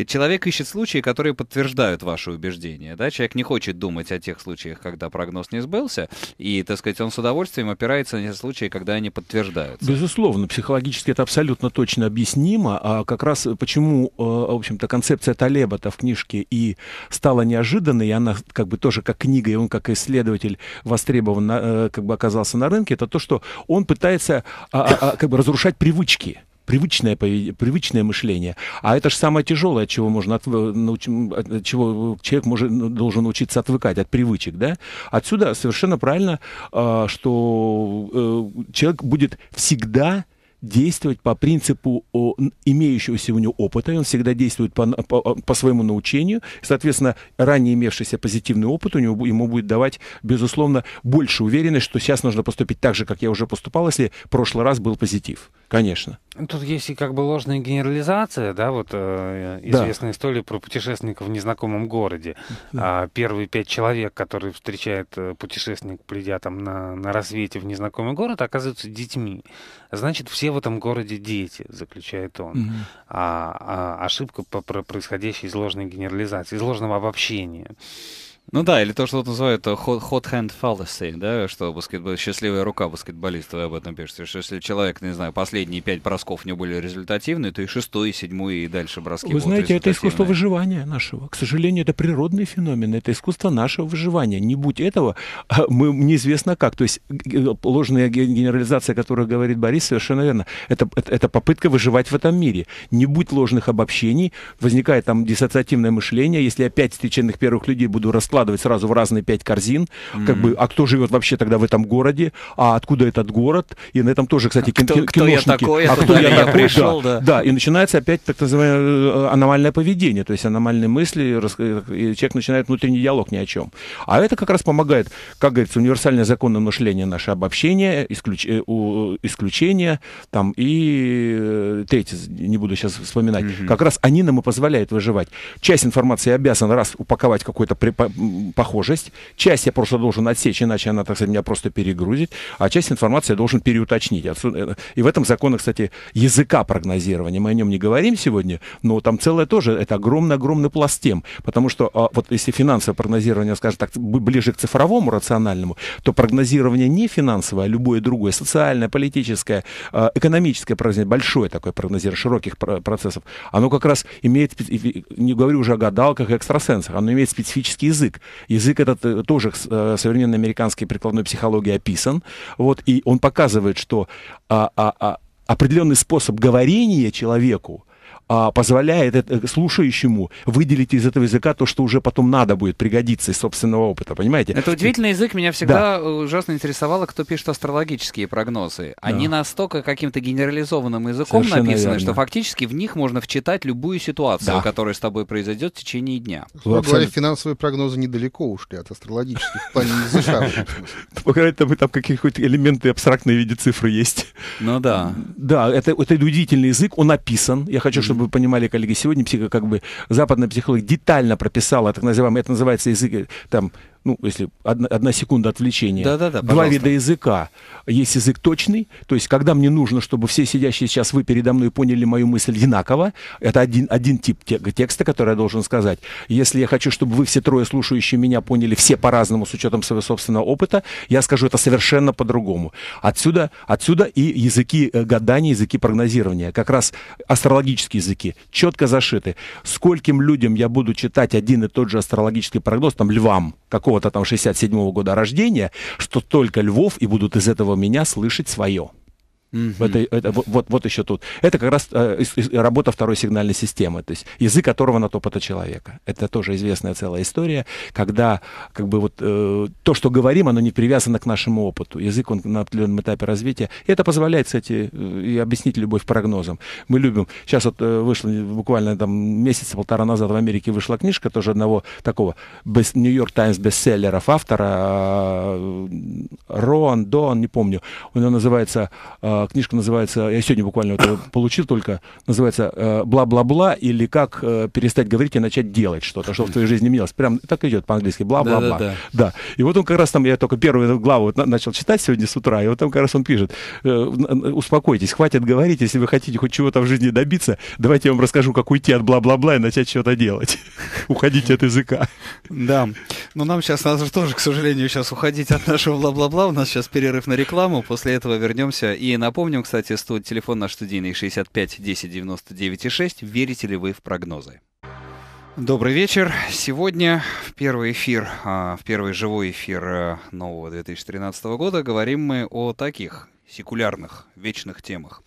человек ищет случаи, которые подтверждают ваше убеждение, Да? Человек не хочет думать о тех случаях, когда прогноз не сбылся, и, так сказать, он с удовольствием опирается на те случаи, когда они подтверждаются. Безусловно безусловно, психологически это абсолютно точно объяснимо. А как раз э, почему, э, в общем-то, концепция Талеба-то в книжке и стала неожиданной, и она как бы тоже как книга, и он как исследователь востребован, э, как бы оказался на рынке, это то, что он пытается а, а, а, как бы разрушать привычки привычное, привычное мышление. А это же самое тяжелое, от чего, можно от, от чего человек может, ну, должен научиться отвыкать, от привычек. Да? Отсюда совершенно правильно, а, что э, человек будет всегда действовать по принципу имеющегося у него опыта, он всегда действует по, по, по своему научению. Соответственно, ранее имевшийся позитивный опыт у него, ему будет давать, безусловно, больше уверенность, что сейчас нужно поступить так же, как я уже поступал, если в прошлый раз был позитив конечно. Тут есть и как бы ложная генерализация, да, вот э, известная да. история про путешественника в незнакомом городе. Да. А, первые пять человек, которые встречает э, путешественник, придя там на, на рассвете в незнакомый город, оказываются детьми. Значит, все в этом городе дети, заключает он. Угу. А, а ошибка по, про происходящая из ложной генерализации, из ложного обобщения. Ну да, или то, что называют э, hot, hot hand fallacy, да, что баскетбол, счастливая рука баскетболиста, вы об этом пишете, что если человек, не знаю, последние пять бросков не были результативны, то и шестой, и седьмой, и дальше броски Вы знаете, это искусство выживания нашего. К сожалению, это природный феномен, это искусство нашего выживания. Не будь этого, а, мы неизвестно как. То есть ложная генерализация, о которой говорит Борис, совершенно верно. Это, это, это попытка выживать в этом мире. Не будь ложных обобщений, возникает там диссоциативное мышление, если я пять встреченных первых людей буду раскладывать, складывать сразу в разные пять корзин, mm-hmm. как бы, а кто живет вообще тогда в этом городе, а откуда этот город, и на этом тоже, кстати, а кин- кто киношники. Я такой, а кто я такой, пришел, да, да. да, и начинается опять так называемое э, аномальное поведение, то есть аномальные мысли, э, и человек начинает внутренний диалог ни о чем. А это как раз помогает, как говорится, универсальный закон мышление наше обобщение, исключ... Э, исключение, там, и третье, не буду сейчас вспоминать, mm-hmm. как раз они нам и позволяют выживать. Часть информации обязан раз упаковать какой-то при похожесть. Часть я просто должен отсечь, иначе она, так сказать, меня просто перегрузит, а часть информации я должен переуточнить. Отсюда, э, и в этом законы, кстати, языка прогнозирования. Мы о нем не говорим сегодня, но там целое тоже, это огромный-огромный пласт тем, потому что а, вот если финансовое прогнозирование, скажем так, ближе к цифровому рациональному, то прогнозирование не финансовое, а любое другое, социальное, политическое, а, экономическое прогнозирование, большое такое прогнозирование широких процессов, оно как раз имеет, не говорю уже о гадалках и экстрасенсах, оно имеет специфический язык, язык. этот э, тоже э, современной американской прикладной психологии описан. Вот, и он показывает, что а, а, а, определенный способ говорения человеку, а, позволяет э, слушающему выделить из этого языка то, что уже потом надо будет пригодиться из собственного опыта, понимаете? Это удивительный язык, меня всегда да. Э, ужасно интересовало, кто пишет астрологические прогнозы. Они да. настолько каким-то генерализованным языком Совершенно написаны, верно. что фактически в них можно вчитать любую ситуацию, да. которая с тобой произойдет в течение дня. Вы финансовые прогнозы недалеко ушли от астрологических в плане языка. По крайней мере, там какие-нибудь элементы абстрактные в виде цифры есть. Ну да. Да, это удивительный язык, он описан. Я хочу, чтобы чтобы вы понимали, коллеги, сегодня психо, как бы западная психология детально прописала так называемый, это называется язык э, там ну, если одна, одна секунда отвлечения, да, да, да, два вида языка. Есть язык точный, то есть когда мне нужно, чтобы все сидящие сейчас вы передо мной поняли мою мысль одинаково, это один, один тип текста, который я должен сказать. Если я хочу, чтобы вы все трое слушающие меня поняли все по-разному с учетом своего собственного опыта, я скажу это совершенно по-другому. Отсюда, отсюда и языки э, гадания, языки прогнозирования, как раз астрологические языки, четко зашиты. Скольким людям я буду читать один и тот же астрологический прогноз, там, львам, какого какого-то а там 67-го года рождения, что только Львов и будут из этого меня слышать свое. Mm-hmm. Это, это, вот, вот, еще тут. Это как раз э, работа второй сигнальной системы, то есть язык которого на топота человека. Это тоже известная целая история, когда как бы вот э, то, что говорим, оно не привязано к нашему опыту. Язык, он на определенном этапе развития. И это позволяет, кстати, э, и объяснить любовь прогнозом. Мы любим. Сейчас вот э, вышла буквально там месяца-полтора назад в Америке вышла книжка тоже одного такого Нью-Йорк Таймс бестселлеров автора э, Роан Доан, не помню. Он называется э, Книжка называется, я сегодня буквально это получил только, называется э, «Бла-бла-бла» или «Как э, перестать говорить и начать делать что-то, что в твоей жизни менялось». Прям так идет по-английски «бла-бла-бла». Да, да, да. да. И вот он как раз там, я только первую главу начал читать сегодня с утра, и вот там как раз он пишет, э, «Успокойтесь, хватит говорить, если вы хотите хоть чего-то в жизни добиться, давайте я вам расскажу, как уйти от бла-бла-бла и начать что-то делать. Уходите от языка». Да, но ну, нам сейчас надо тоже, к сожалению, сейчас уходить от нашего бла-бла-бла, у нас сейчас перерыв на рекламу, после этого вернемся и на Напомним, кстати, что телефон наш студийный 65 10 99 6. Верите ли вы в прогнозы? Добрый вечер. Сегодня в первый эфир, а, в первый живой эфир э, нового 2013 года говорим мы о таких секулярных, вечных темах,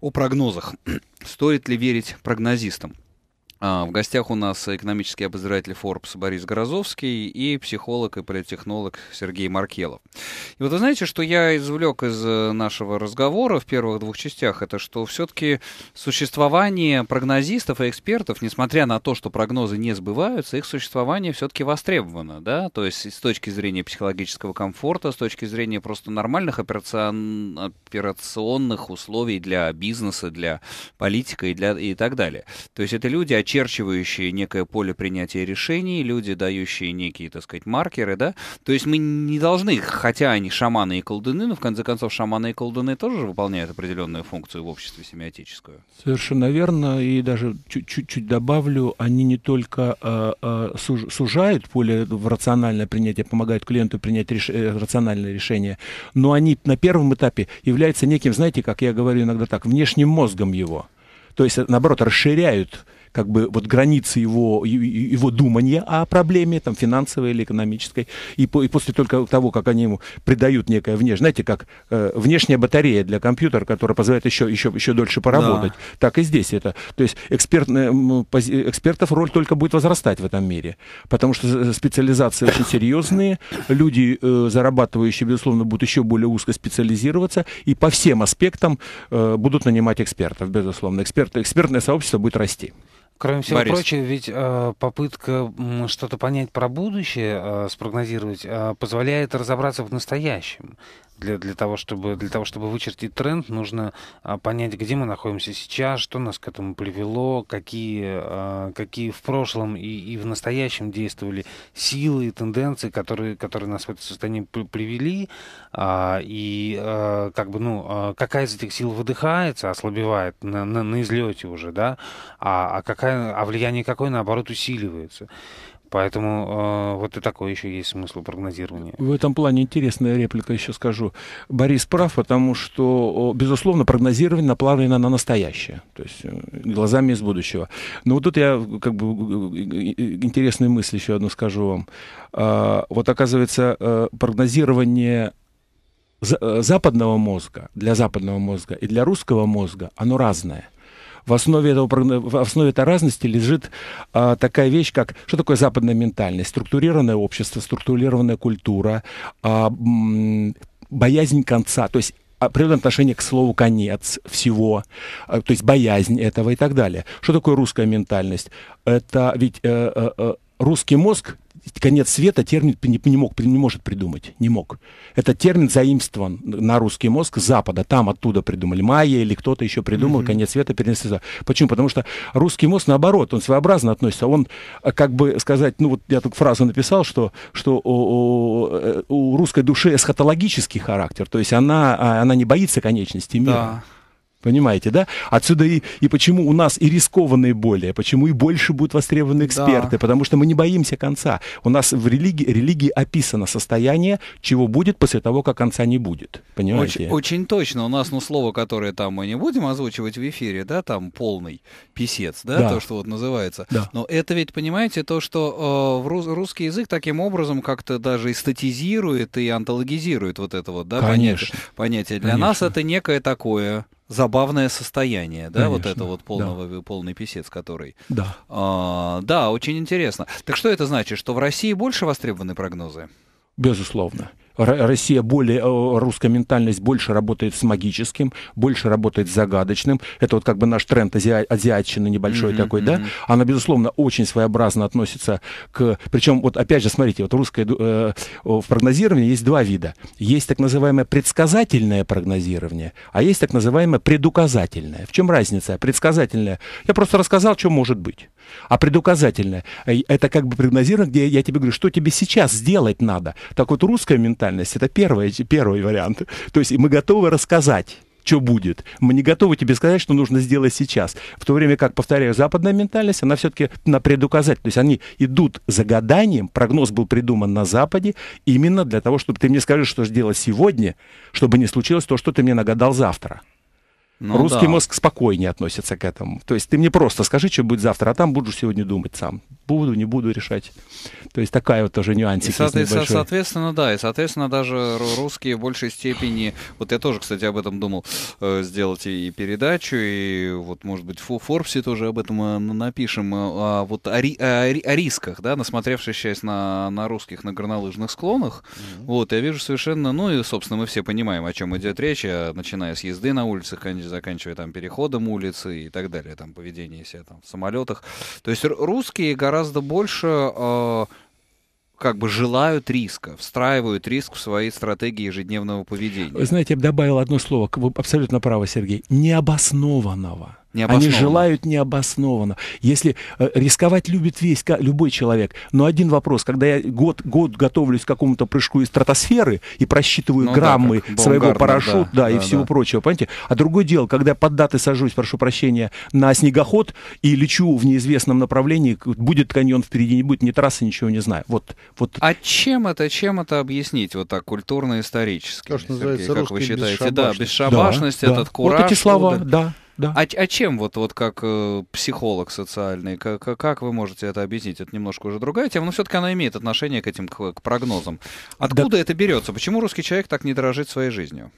о прогнозах. Стоит ли верить прогнозистам? А, в гостях у нас экономический обозреватель Forbes Борис Горозовский и психолог и политтехнолог Сергей Маркелов. И вот вы знаете, что я извлек из э, нашего разговора в первых двух частях, это что все-таки существование прогнозистов и экспертов, несмотря на то, что прогнозы не сбываются, их существование все-таки востребовано, да, то есть с точки зрения психологического комфорта, с точки зрения просто нормальных операцион... операционных условий для бизнеса, для политика и, для... и так далее. То есть это люди, очерчивающие некое поле принятия решений, люди, дающие некие, так сказать, маркеры, да, то есть мы не должны, хотя они шаманы, и колдуны, но в конце концов шаманы и колдуны тоже выполняют определенную функцию в обществе семиотическую. Совершенно верно, и даже чуть-чуть добавлю, они не только э, э, суж, сужают поле в рациональное принятие, помогают клиенту принять реш, э, рациональное решение, но они на первом этапе являются неким, знаете, как я говорю иногда так, внешним мозгом его. То есть, наоборот, расширяют как бы вот границы его, его думания о проблеме, там, финансовой или экономической. И, по, и после только того, как они ему придают некое внешнее, знаете, как э, внешняя батарея для компьютера, которая позволяет еще, еще, еще дольше поработать, да. так и здесь это. То есть экспертная, экспертов роль только будет возрастать в этом мире, потому что э, специализации очень серьезные, люди, э, зарабатывающие, безусловно, будут еще более узко специализироваться, и по всем аспектам э, будут нанимать экспертов, безусловно. Эксперт, экспертное сообщество будет расти. Кроме всего Борис. прочего, ведь э, попытка что-то понять про будущее, э, спрогнозировать, э, позволяет разобраться в настоящем для, для, того, чтобы, для того, чтобы вычертить тренд, нужно а, понять, где мы находимся сейчас, что нас к этому привело, какие, а, какие в прошлом и, и в настоящем действовали силы и тенденции, которые, которые нас в это состояние привели, а, и как бы, ну, какая из этих сил выдыхается, ослабевает на, на, на излете уже, да, а, а, какая, а влияние какое наоборот, усиливается. Поэтому э, вот и такой еще есть смысл прогнозирования. В этом плане интересная реплика еще скажу. Борис прав, потому что, безусловно, прогнозирование направлено на настоящее, то есть э, глазами из будущего. Но вот тут я как бы э, э, интересную мысль еще одну скажу вам. Э, вот оказывается, э, прогнозирование западного мозга, для западного мозга и для русского мозга, оно разное – в основе, этого, в основе этой разности лежит а, такая вещь, как что такое западная ментальность, структурированное общество, структурированная культура, а, боязнь конца, то есть а, определенное отношение к слову «конец» всего, а, то есть боязнь этого и так далее. Что такое русская ментальность? Это ведь э, э, э русский мозг конец света термин не, не, мог, не может придумать, не мог. Этот термин заимствован на русский мозг Запада, там оттуда придумали, майя или кто-то еще придумал, mm-hmm. конец света перенесли. Почему? Потому что русский мозг, наоборот, он своеобразно относится, он, э, как бы сказать, ну вот я тут фразу написал, что, что у, у э, русской души эсхатологический характер, то есть она, а, она не боится конечности мира. Да. Понимаете, да? Отсюда и, и почему у нас и рискованные более, почему и больше будут востребованы эксперты, да. потому что мы не боимся конца. У нас в религии, религии описано состояние, чего будет после того, как конца не будет. Понимаете? Очень, очень точно. У нас, ну, слово, которое там мы не будем озвучивать в эфире, да, там полный писец, да, да. то, что вот называется. Да. Но это ведь, понимаете, то, что э, в рус, русский язык таким образом как-то даже эстетизирует и антологизирует вот это вот, да, Конечно. понятие. понятие. Для Конечно. нас это некое такое забавное состояние, да, Конечно, вот это вот полного, да. полный писец, который. Да. А, да, очень интересно. Так что это значит, что в России больше востребованы прогнозы? безусловно. Россия более, э, русская ментальность больше работает с магическим, больше работает с загадочным. Это вот как бы наш тренд ази, азиатчины небольшой mm-hmm, такой, mm-hmm. да? Она, безусловно, очень своеобразно относится к... Причем, вот опять же, смотрите, вот русское э, в прогнозировании есть два вида. Есть так называемое предсказательное прогнозирование, а есть так называемое предуказательное. В чем разница? Предсказательное. Я просто рассказал, что может быть а предуказательное. Э, это как бы прогнозировано, где я тебе говорю, что тебе сейчас сделать надо. Так вот, русская ментальность — это первый, первый вариант. То есть мы готовы рассказать что будет. Мы не готовы тебе сказать, что нужно сделать сейчас. В то время как, повторяю, западная ментальность, она все-таки на предуказать. То есть они идут за гаданием, прогноз был придуман на Западе именно для того, чтобы ты мне скажешь, что же делать сегодня, чтобы не случилось то, что ты мне нагадал завтра. Ну, Русский да. мозг спокойнее относится к этому. То есть ты мне просто скажи, что будет завтра, а там буду сегодня думать сам. Буду, не буду решать. То есть такая вот тоже нюансик. И, со- со- соответственно, да, и, соответственно, даже русские в большей степени... Вот я тоже, кстати, об этом думал э, сделать и передачу, и вот, может быть, в Форбсе тоже об этом э, напишем. Э, а вот о, ри- о, ри- о рисках, да, насмотревшись сейчас на, на русских, на горнолыжных склонах, mm-hmm. вот, я вижу совершенно... Ну и, собственно, мы все понимаем, о чем идет речь, а начиная с езды на улицах, конечно, заканчивая там переходом улицы и так далее, там поведение себя там в самолетах. То есть русские гораздо больше а, как бы желают риска, встраивают риск в свои стратегии ежедневного поведения. Вы знаете, я бы добавил одно слово, вы абсолютно правы, Сергей, необоснованного. Они желают необоснованно. Если э, рисковать любит весь любой человек, но один вопрос, когда я год, год готовлюсь к какому-то прыжку из стратосферы и просчитываю ну, граммы да, своего парашюта да, да, и да, всего да. прочего, понимаете? А другое дело, когда под даты сажусь, прошу прощения, на снегоход и лечу в неизвестном направлении, будет каньон впереди, не будет ни трассы, ничего не знаю. Вот, вот. А чем это, чем это объяснить вот так культурно-исторически? Как, вы считаете? Да, бесшабашность, да, этот да. кураж. Вот эти слова, куда... да. Да. А, а чем вот, вот как э, психолог социальный, как, как вы можете это объяснить? Это немножко уже другая тема, но все-таки она имеет отношение к этим к, к прогнозам. Откуда да. это берется? Почему русский человек так не дорожит своей жизнью?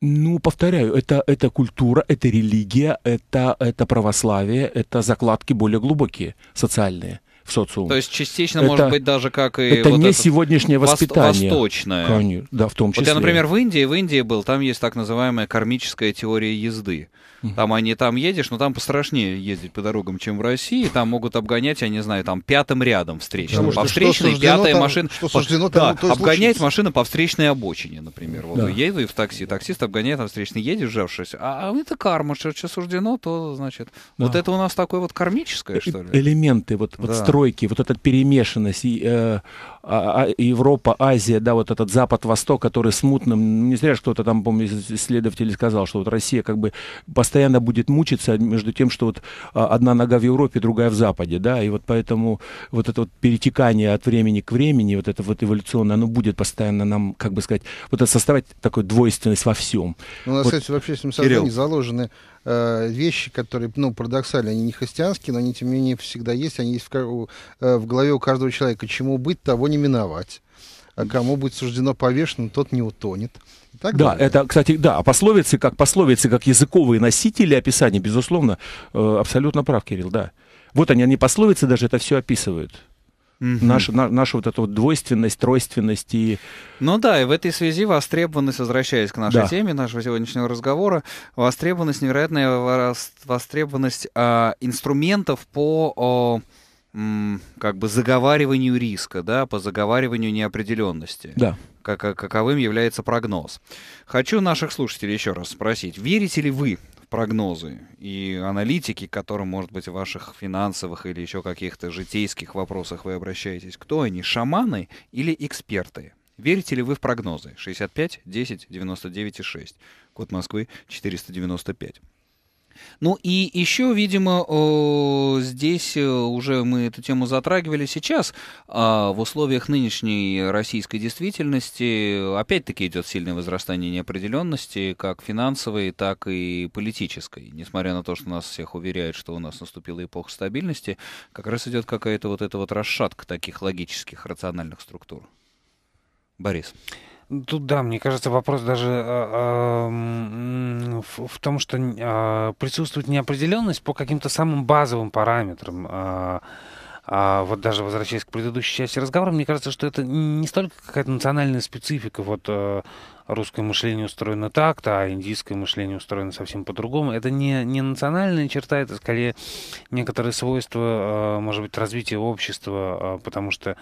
Ну, повторяю, это, это культура, это религия, это, это православие, это закладки более глубокие, социальные в социум. То есть частично, это, может быть, даже как и... Это вот не это сегодняшнее воспитание. Восточное. Конечно, да, в том числе. Вот я, например, в Индии, в Индии был, там есть так называемая кармическая теория езды. Там, они там едешь, но там пострашнее ездить по дорогам, чем в России. Там могут обгонять, я не знаю, там пятым рядом встречным. По встречной пятая машина... Что суждено, да, там, обгоняет машина по встречной обочине, например. Вот еду и в такси, таксист обгоняет там встречный, едет вжавшись. А, а это карма, что, что суждено, то, значит... Вот это у нас такое вот кармическое, что ли? Элементы вот, стройки, вот эта перемешанность. И, э, а, а, Европа, Азия, да, вот этот Запад-Восток, который смутным... Не зря что-то там, помню, исследователь сказал, что вот Россия как бы постоянно будет мучиться между тем, что вот а, одна нога в Европе, другая в Западе, да, и вот поэтому вот это вот перетекание от времени к времени, вот это вот эволюционное, оно будет постоянно нам, как бы сказать, вот это составлять такую двойственность во всем. Ну, у нас, вот, кстати, в общественном сознании Кирилл. заложены э, вещи, которые, ну, парадоксально, они не христианские, но они, тем не менее, всегда есть, они есть в, э, в, голове у каждого человека. Чему быть, того не миновать. А кому будет суждено повешенным, тот не утонет. Так да, далее. это, кстати, да, А пословицы как пословицы, как языковые носители описания, безусловно, э, абсолютно прав, Кирилл, да. Вот они, они пословицы даже это все описывают. Угу. Наша, на, наша вот эта вот двойственность, тройственность и... Ну да, и в этой связи востребованность, возвращаясь к нашей да. теме нашего сегодняшнего разговора, востребованность, невероятная востребованность э, инструментов по... Э, как бы заговариванию риска, да, по заговариванию неопределенности. Да. Как, каковым является прогноз. Хочу наших слушателей еще раз спросить, верите ли вы в прогнозы и аналитики, к которым, может быть, в ваших финансовых или еще каких-то житейских вопросах вы обращаетесь? Кто они, шаманы или эксперты? Верите ли вы в прогнозы? 65 10 99 6. Код Москвы 495. Ну и еще, видимо, здесь э, уже мы эту тему затрагивали сейчас. А в условиях нынешней российской действительности опять-таки идет сильное возрастание неопределенности, как финансовой, так и политической. Несмотря на то, что нас всех уверяют, что у нас наступила эпоха стабильности, как раз идет какая-то вот эта вот расшатка таких логических, рациональных структур. Борис. Тут да, мне кажется, вопрос даже в, э, эм, в том, что а, присутствует неопределенность по каким-то самым базовым параметрам. А, а вот даже возвращаясь к предыдущей части разговора, мне кажется, что это не столько какая-то национальная специфика, вот э, русское мышление устроено так-то, а индийское мышление устроено совсем по-другому. Это не, не национальная черта, это скорее некоторые свойства, э, может быть, развития общества, потому что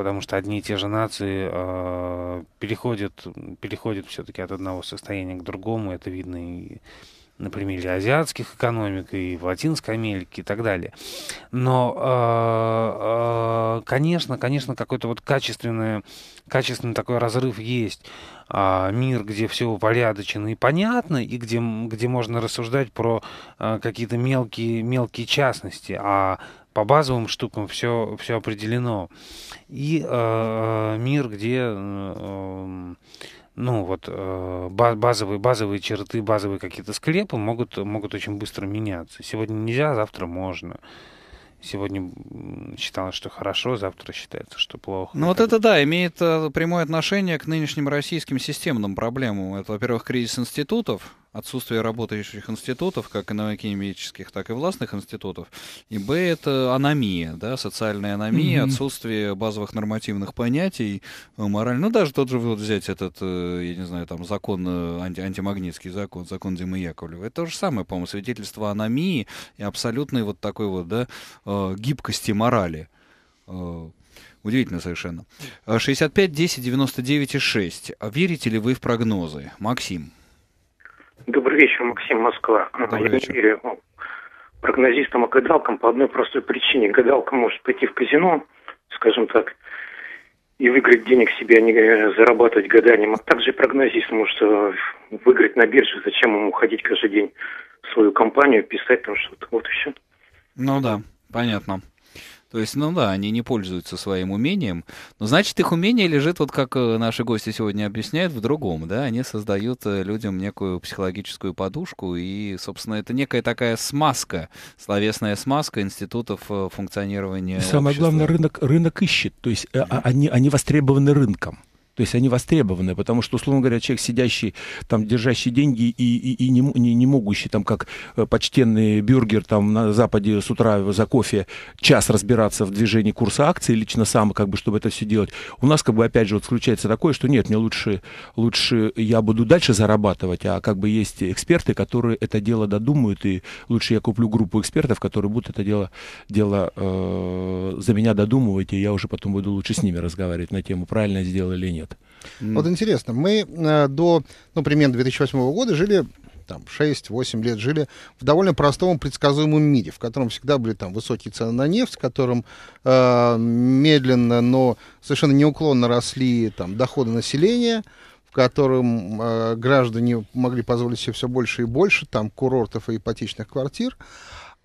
потому что одни и те же нации э, переходят, переходят все-таки от одного состояния к другому. Это видно и на примере азиатских экономик, и в Латинской Америке и так далее. Но, э, э, конечно, конечно, какой-то вот качественный, качественный такой разрыв есть. Э, мир, где все упорядочено и понятно, и где, где можно рассуждать про какие-то мелкие, мелкие частности, а по базовым штукам все, все определено. Э, и э, э, мир, где э, эм, ну вот э, базовые базовые черты, базовые какие-то склепы могут могут очень быстро меняться. Сегодня нельзя, завтра можно. Сегодня считалось, что хорошо, завтра считается, что плохо. Ну вот это да, имеет э, прямое отношение к нынешним российским системным проблемам. Это, во-первых, кризис институтов, отсутствие работающих институтов, как экономических, так и властных институтов, и б это аномия, да, социальная аномия, mm-hmm. отсутствие базовых нормативных понятий, э, мораль. Ну даже тот же вот взять этот, э, я не знаю, там закон э, анти- антимагнитский закон, закон Димы Яковлева, это то же самое, по-моему, свидетельство аномии и абсолютной вот такой вот, да, гибкости морали. Удивительно совершенно. 65, 10, 99 и 6. Верите ли вы в прогнозы? Максим. Добрый вечер, Максим Москва. Ну, Добрый Я вечер. верю ну, прогнозистам и гадалкам по одной простой причине. Гадалка может пойти в казино, скажем так, и выиграть денег себе, а не зарабатывать гаданием. А также прогнозист может э, выиграть на бирже. Зачем ему ходить каждый день в свою компанию, писать там что-то. Вот и все. Ну да, понятно. То есть, ну да, они не пользуются своим умением, но значит их умение лежит, вот как э, наши гости сегодня объясняют, в другом, да, они создают э, людям некую психологическую подушку, и, собственно, это некая такая смазка, словесная смазка институтов э, функционирования. И самое общества. главное, рынок, рынок ищет, то есть mm-hmm. они, они востребованы рынком. То есть они востребованы, потому что, условно говоря, человек, сидящий, там, держащий деньги и, и, и не, не, не могущий, там, как э, почтенный бюргер там, на Западе с утра за кофе час разбираться в движении курса акций, лично сам, как бы, чтобы это все делать. У нас, как бы, опять же, вот включается такое, что нет, мне лучше, лучше я буду дальше зарабатывать, а как бы есть эксперты, которые это дело додумают, и лучше я куплю группу экспертов, которые будут это дело, дело э, за меня додумывать, и я уже потом буду лучше с ними разговаривать на тему, правильно я сделал или нет. Mm. Вот интересно, мы э, до, ну, примерно 2008 года жили там 6-8 лет жили в довольно простом предсказуемом мире, в котором всегда были там высокие цены на нефть, в котором э, медленно, но совершенно неуклонно росли там доходы населения, в котором э, граждане могли позволить себе все больше и больше там курортов и ипотечных квартир.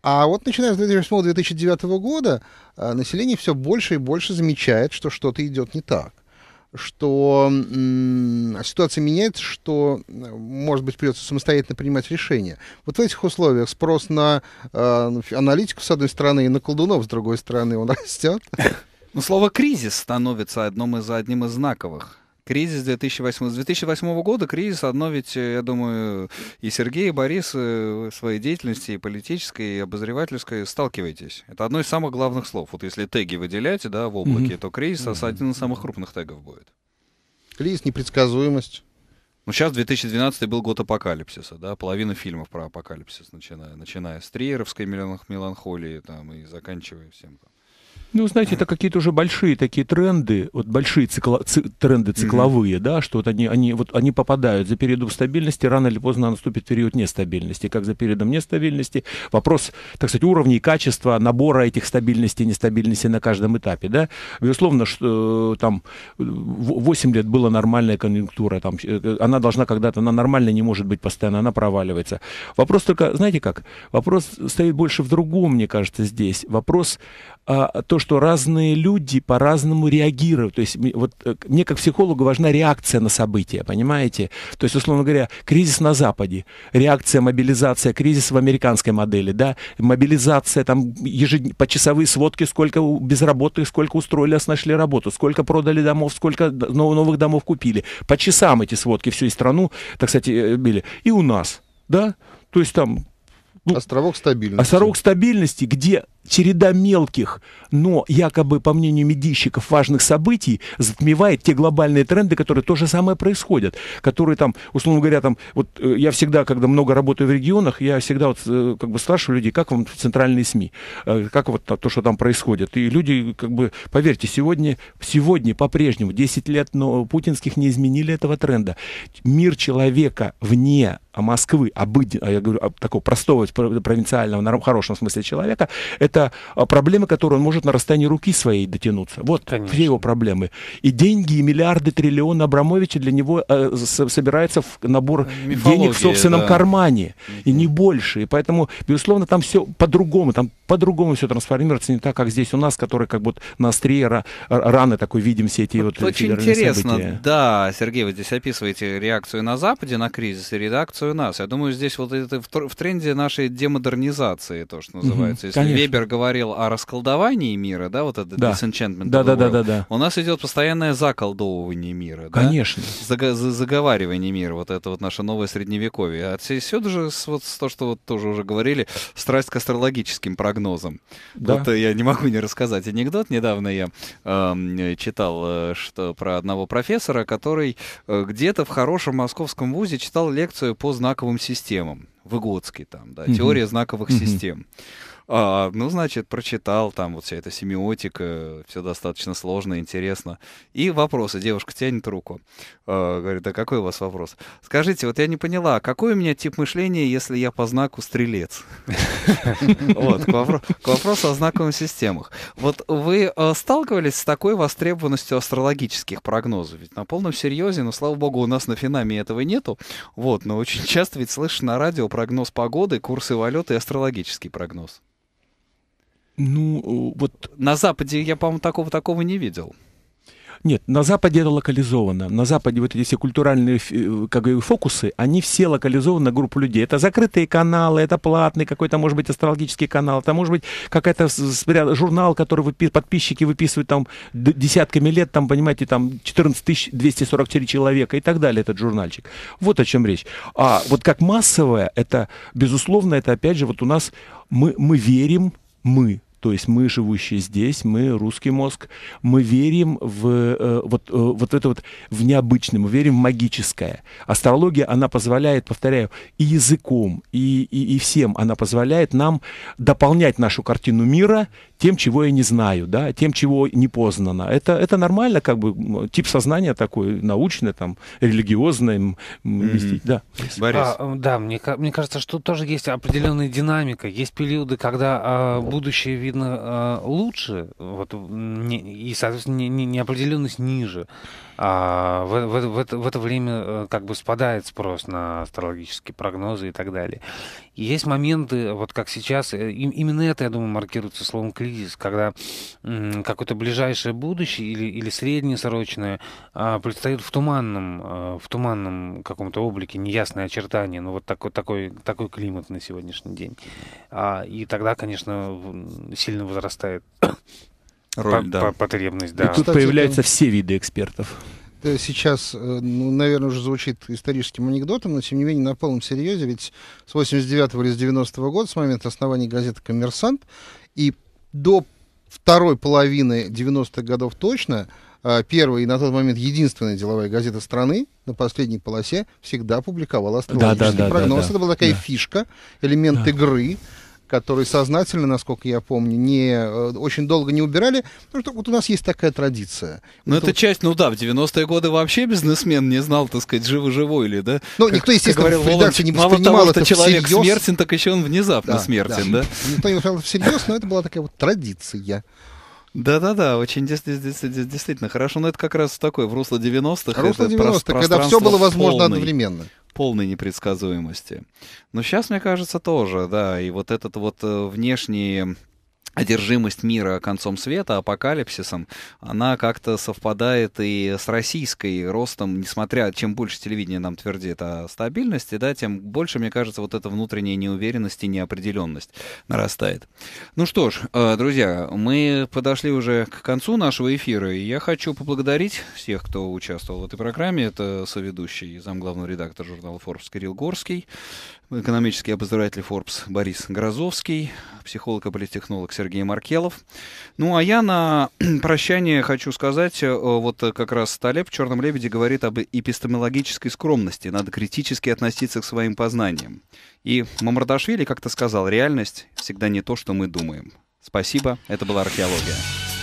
А вот начиная с 2008-2009 года э, население все больше и больше замечает, что что-то идет не так что ситуация меняется, что, э, может быть, придется самостоятельно принимать решения. Вот в этих условиях спрос на э, аналитику, с одной стороны, и на колдунов, с другой стороны, он растет. Ну, слово «кризис» становится одним из, одним из знаковых кризис 2008. С 2008 года кризис одно ведь, э, я думаю, и Сергей, и Борис э, в своей деятельности и политической, и обозревательской сталкиваетесь. Это одно из самых главных слов. Вот если теги выделять, да, в облаке, mm-hmm. то кризис mm-hmm. один из самых крупных тегов будет. Кризис, непредсказуемость. Ну, сейчас 2012 был год апокалипсиса, да, половина фильмов про апокалипсис, начиная, начиная с Триеровской меланхолии, там, и заканчивая всем там. Ну, знаете, это какие-то уже большие такие тренды, вот большие цикло, ци, тренды цикловые, mm-hmm. да, что вот они, они, вот они попадают за периодом стабильности, рано или поздно наступит период нестабильности. Как за периодом нестабильности, вопрос, так сказать, уровня и качества набора этих стабильностей и нестабильностей на каждом этапе, да. Безусловно, что, э, там 8 лет была нормальная конъюнктура, там, э, э, она должна когда-то, она нормально не может быть постоянно, она проваливается. Вопрос только, знаете как, вопрос стоит больше в другом, мне кажется, здесь. Вопрос а, то, то, что разные люди по-разному реагируют. То есть вот э, мне как психологу важна реакция на события, понимаете? То есть, условно говоря, кризис на Западе, реакция, мобилизация, кризис в американской модели, да, мобилизация, там ежед... почасовые сводки, сколько безработных, сколько устроили, а нашли работу, сколько продали домов, сколько новых домов купили. По часам эти сводки всю страну, так кстати, э, били. И у нас, да, то есть там ну, островок стабильности. Островок стабильности, где череда мелких, но якобы, по мнению медийщиков, важных событий затмевает те глобальные тренды, которые то же самое происходят, которые там, условно говоря, там, вот э, я всегда, когда много работаю в регионах, я всегда вот э, как бы спрашиваю людей, как вам центральные СМИ, э, как вот то, что там происходит. И люди, как бы, поверьте, сегодня, сегодня по-прежнему, 10 лет но путинских не изменили этого тренда. Мир человека вне а Москвы, обыденного а я говорю, такого простого провинциального, в хорошем смысле человека, это это а, проблемы, которые он может на расстоянии руки своей дотянуться. Вот Конечно. все его проблемы. И деньги, и миллиарды, триллион Абрамовича для него э, собирается в набор Мифология, денег в собственном да. кармане. И не больше. И поэтому, безусловно, там все по-другому. Там по-другому все трансформируется, не так, как здесь у нас, который как будто на острие раны такой видим все эти вот, вот Очень интересно, события. да, Сергей, вы здесь описываете реакцию на Западе на кризис и реакцию у нас. Я думаю, здесь вот это в тренде нашей демодернизации, то, что называется. Угу, Если конечно. Вебер Гейгер говорил о расколдовании мира, да, вот этот да. disenchantment. Да, да, да, да, да. У нас идет постоянное заколдовывание мира. Конечно. Да? заговаривание мира, вот это вот наше новое средневековье. А Отсюда же вот то, что вот тоже уже говорили, страсть к астрологическим прогнозам. Да. Вот э, я не могу не рассказать анекдот. Недавно я эм, э, читал что, про одного профессора, который э, где-то в хорошем московском вузе читал лекцию по знаковым системам. Выгодский там, да, теория знаковых угу. систем. А, ну, значит, прочитал, там вот вся эта семиотика, все достаточно сложно, интересно. И вопросы. Девушка тянет руку. А, говорит, да какой у вас вопрос? Скажите, вот я не поняла, какой у меня тип мышления, если я по знаку стрелец? Вот, к вопросу о знаковых системах. Вот вы э, сталкивались с такой востребованностью астрологических прогнозов? Ведь на полном серьезе, но, ну, слава богу, у нас на Финаме этого нету. Вот, но очень часто ведь слышишь на радио прогноз погоды, курсы валюты и астрологический прогноз. Ну, э, вот на Западе я, по-моему, такого такого не видел. Нет, на Западе это локализовано. На Западе вот эти все культуральные, э, как говорю, фокусы, они все локализованы на группу людей. Это закрытые каналы, это платный какой-то, может быть, астрологический канал, это может быть какая-то журнал, который выпи подписчики выписывают там десятками лет, там, понимаете, там 14 244 человека и так далее, этот журнальчик. Вот о чем речь. А вот как массовое, это, безусловно, это опять же, вот у нас мы, мы верим, мы, то есть мы, живущие здесь, мы, русский мозг, мы верим в э, вот, э, вот это вот в необычное, мы верим в магическое. Астрология, она позволяет, повторяю, и языком, и, и, и всем она позволяет нам дополнять нашу картину мира тем, чего я не знаю, да, тем, чего не познано. Это, это нормально, как бы тип сознания такой научный, там, религиозный, mm -hmm. да. Борис. А, да, мне, мне кажется, что тоже есть определенная динамика, есть периоды, когда а, будущее видно очевидно, э, лучше, вот, и, соответственно, неопределенность ниже а, в, в, в, это, в это время э, как бы спадает спрос на астрологические прогнозы и так далее. И есть моменты, вот как сейчас, э, им, именно это, я думаю, маркируется словом кризис, когда какое-то ближайшее будущее или, или среднесрочное а, предстает в туманном, а, в туманном каком-то облике, неясное очертание, ну вот такой, такой, такой климат на сегодняшний день. А, и тогда, конечно, сильно возрастает роль, да. потребность, да. И тут Кстати, появляются все виды экспертов. Сейчас, э, ну, наверное, уже звучит историческим анекдотом, но тем не менее на полном серьезе, ведь с 89 или с 90 -го года, с момента основания газеты «Коммерсант», и до второй половины 90-х годов точно, э, первая и на тот момент единственная деловая газета страны на последней полосе всегда публиковала астрологический да, да, да, прогноз. Да, да, Это была такая да. фишка, элемент да. игры которые сознательно, насколько я помню, не, э, очень долго не убирали, потому что вот у нас есть такая традиция. Ну, это, это часть, ну да, в 90-е годы вообще бизнесмен не знал, так сказать, живы-живой или да? Ну, никто, естественно, говорил, в редакции не воспринимал мало того, это что человек всерьез. смертен, так еще он внезапно да, смертен, да? да? Никто не воспринимал это всерьез, но это была такая вот традиция. Да-да-да, очень действительно хорошо, но ну, это как раз такое, в русло 90-х. В Русло 90-х, когда все было возможно одновременно полной непредсказуемости. Но сейчас, мне кажется, тоже, да, и вот этот вот э, внешний одержимость мира концом света, апокалипсисом, она как-то совпадает и с российской ростом, несмотря, чем больше телевидение нам твердит о стабильности, да, тем больше, мне кажется, вот эта внутренняя неуверенность и неопределенность нарастает. Ну что ж, э, друзья, мы подошли уже к концу нашего эфира, и я хочу поблагодарить всех, кто участвовал в этой программе. Это соведущий и замглавного редактор журнала Forbes Кирилл Горский, экономический обозреватель Forbes Борис Грозовский, психолог и политтехнолог Сергей Маркелов. Ну, а я на прощание хочу сказать, э, вот как раз Талеб в «Черном лебеде» говорит об эпистемологической скромности. Надо критически относиться к своим познаниям. И Мамардашвили как-то сказал, реальность всегда не то, что мы думаем. Спасибо, это была археология.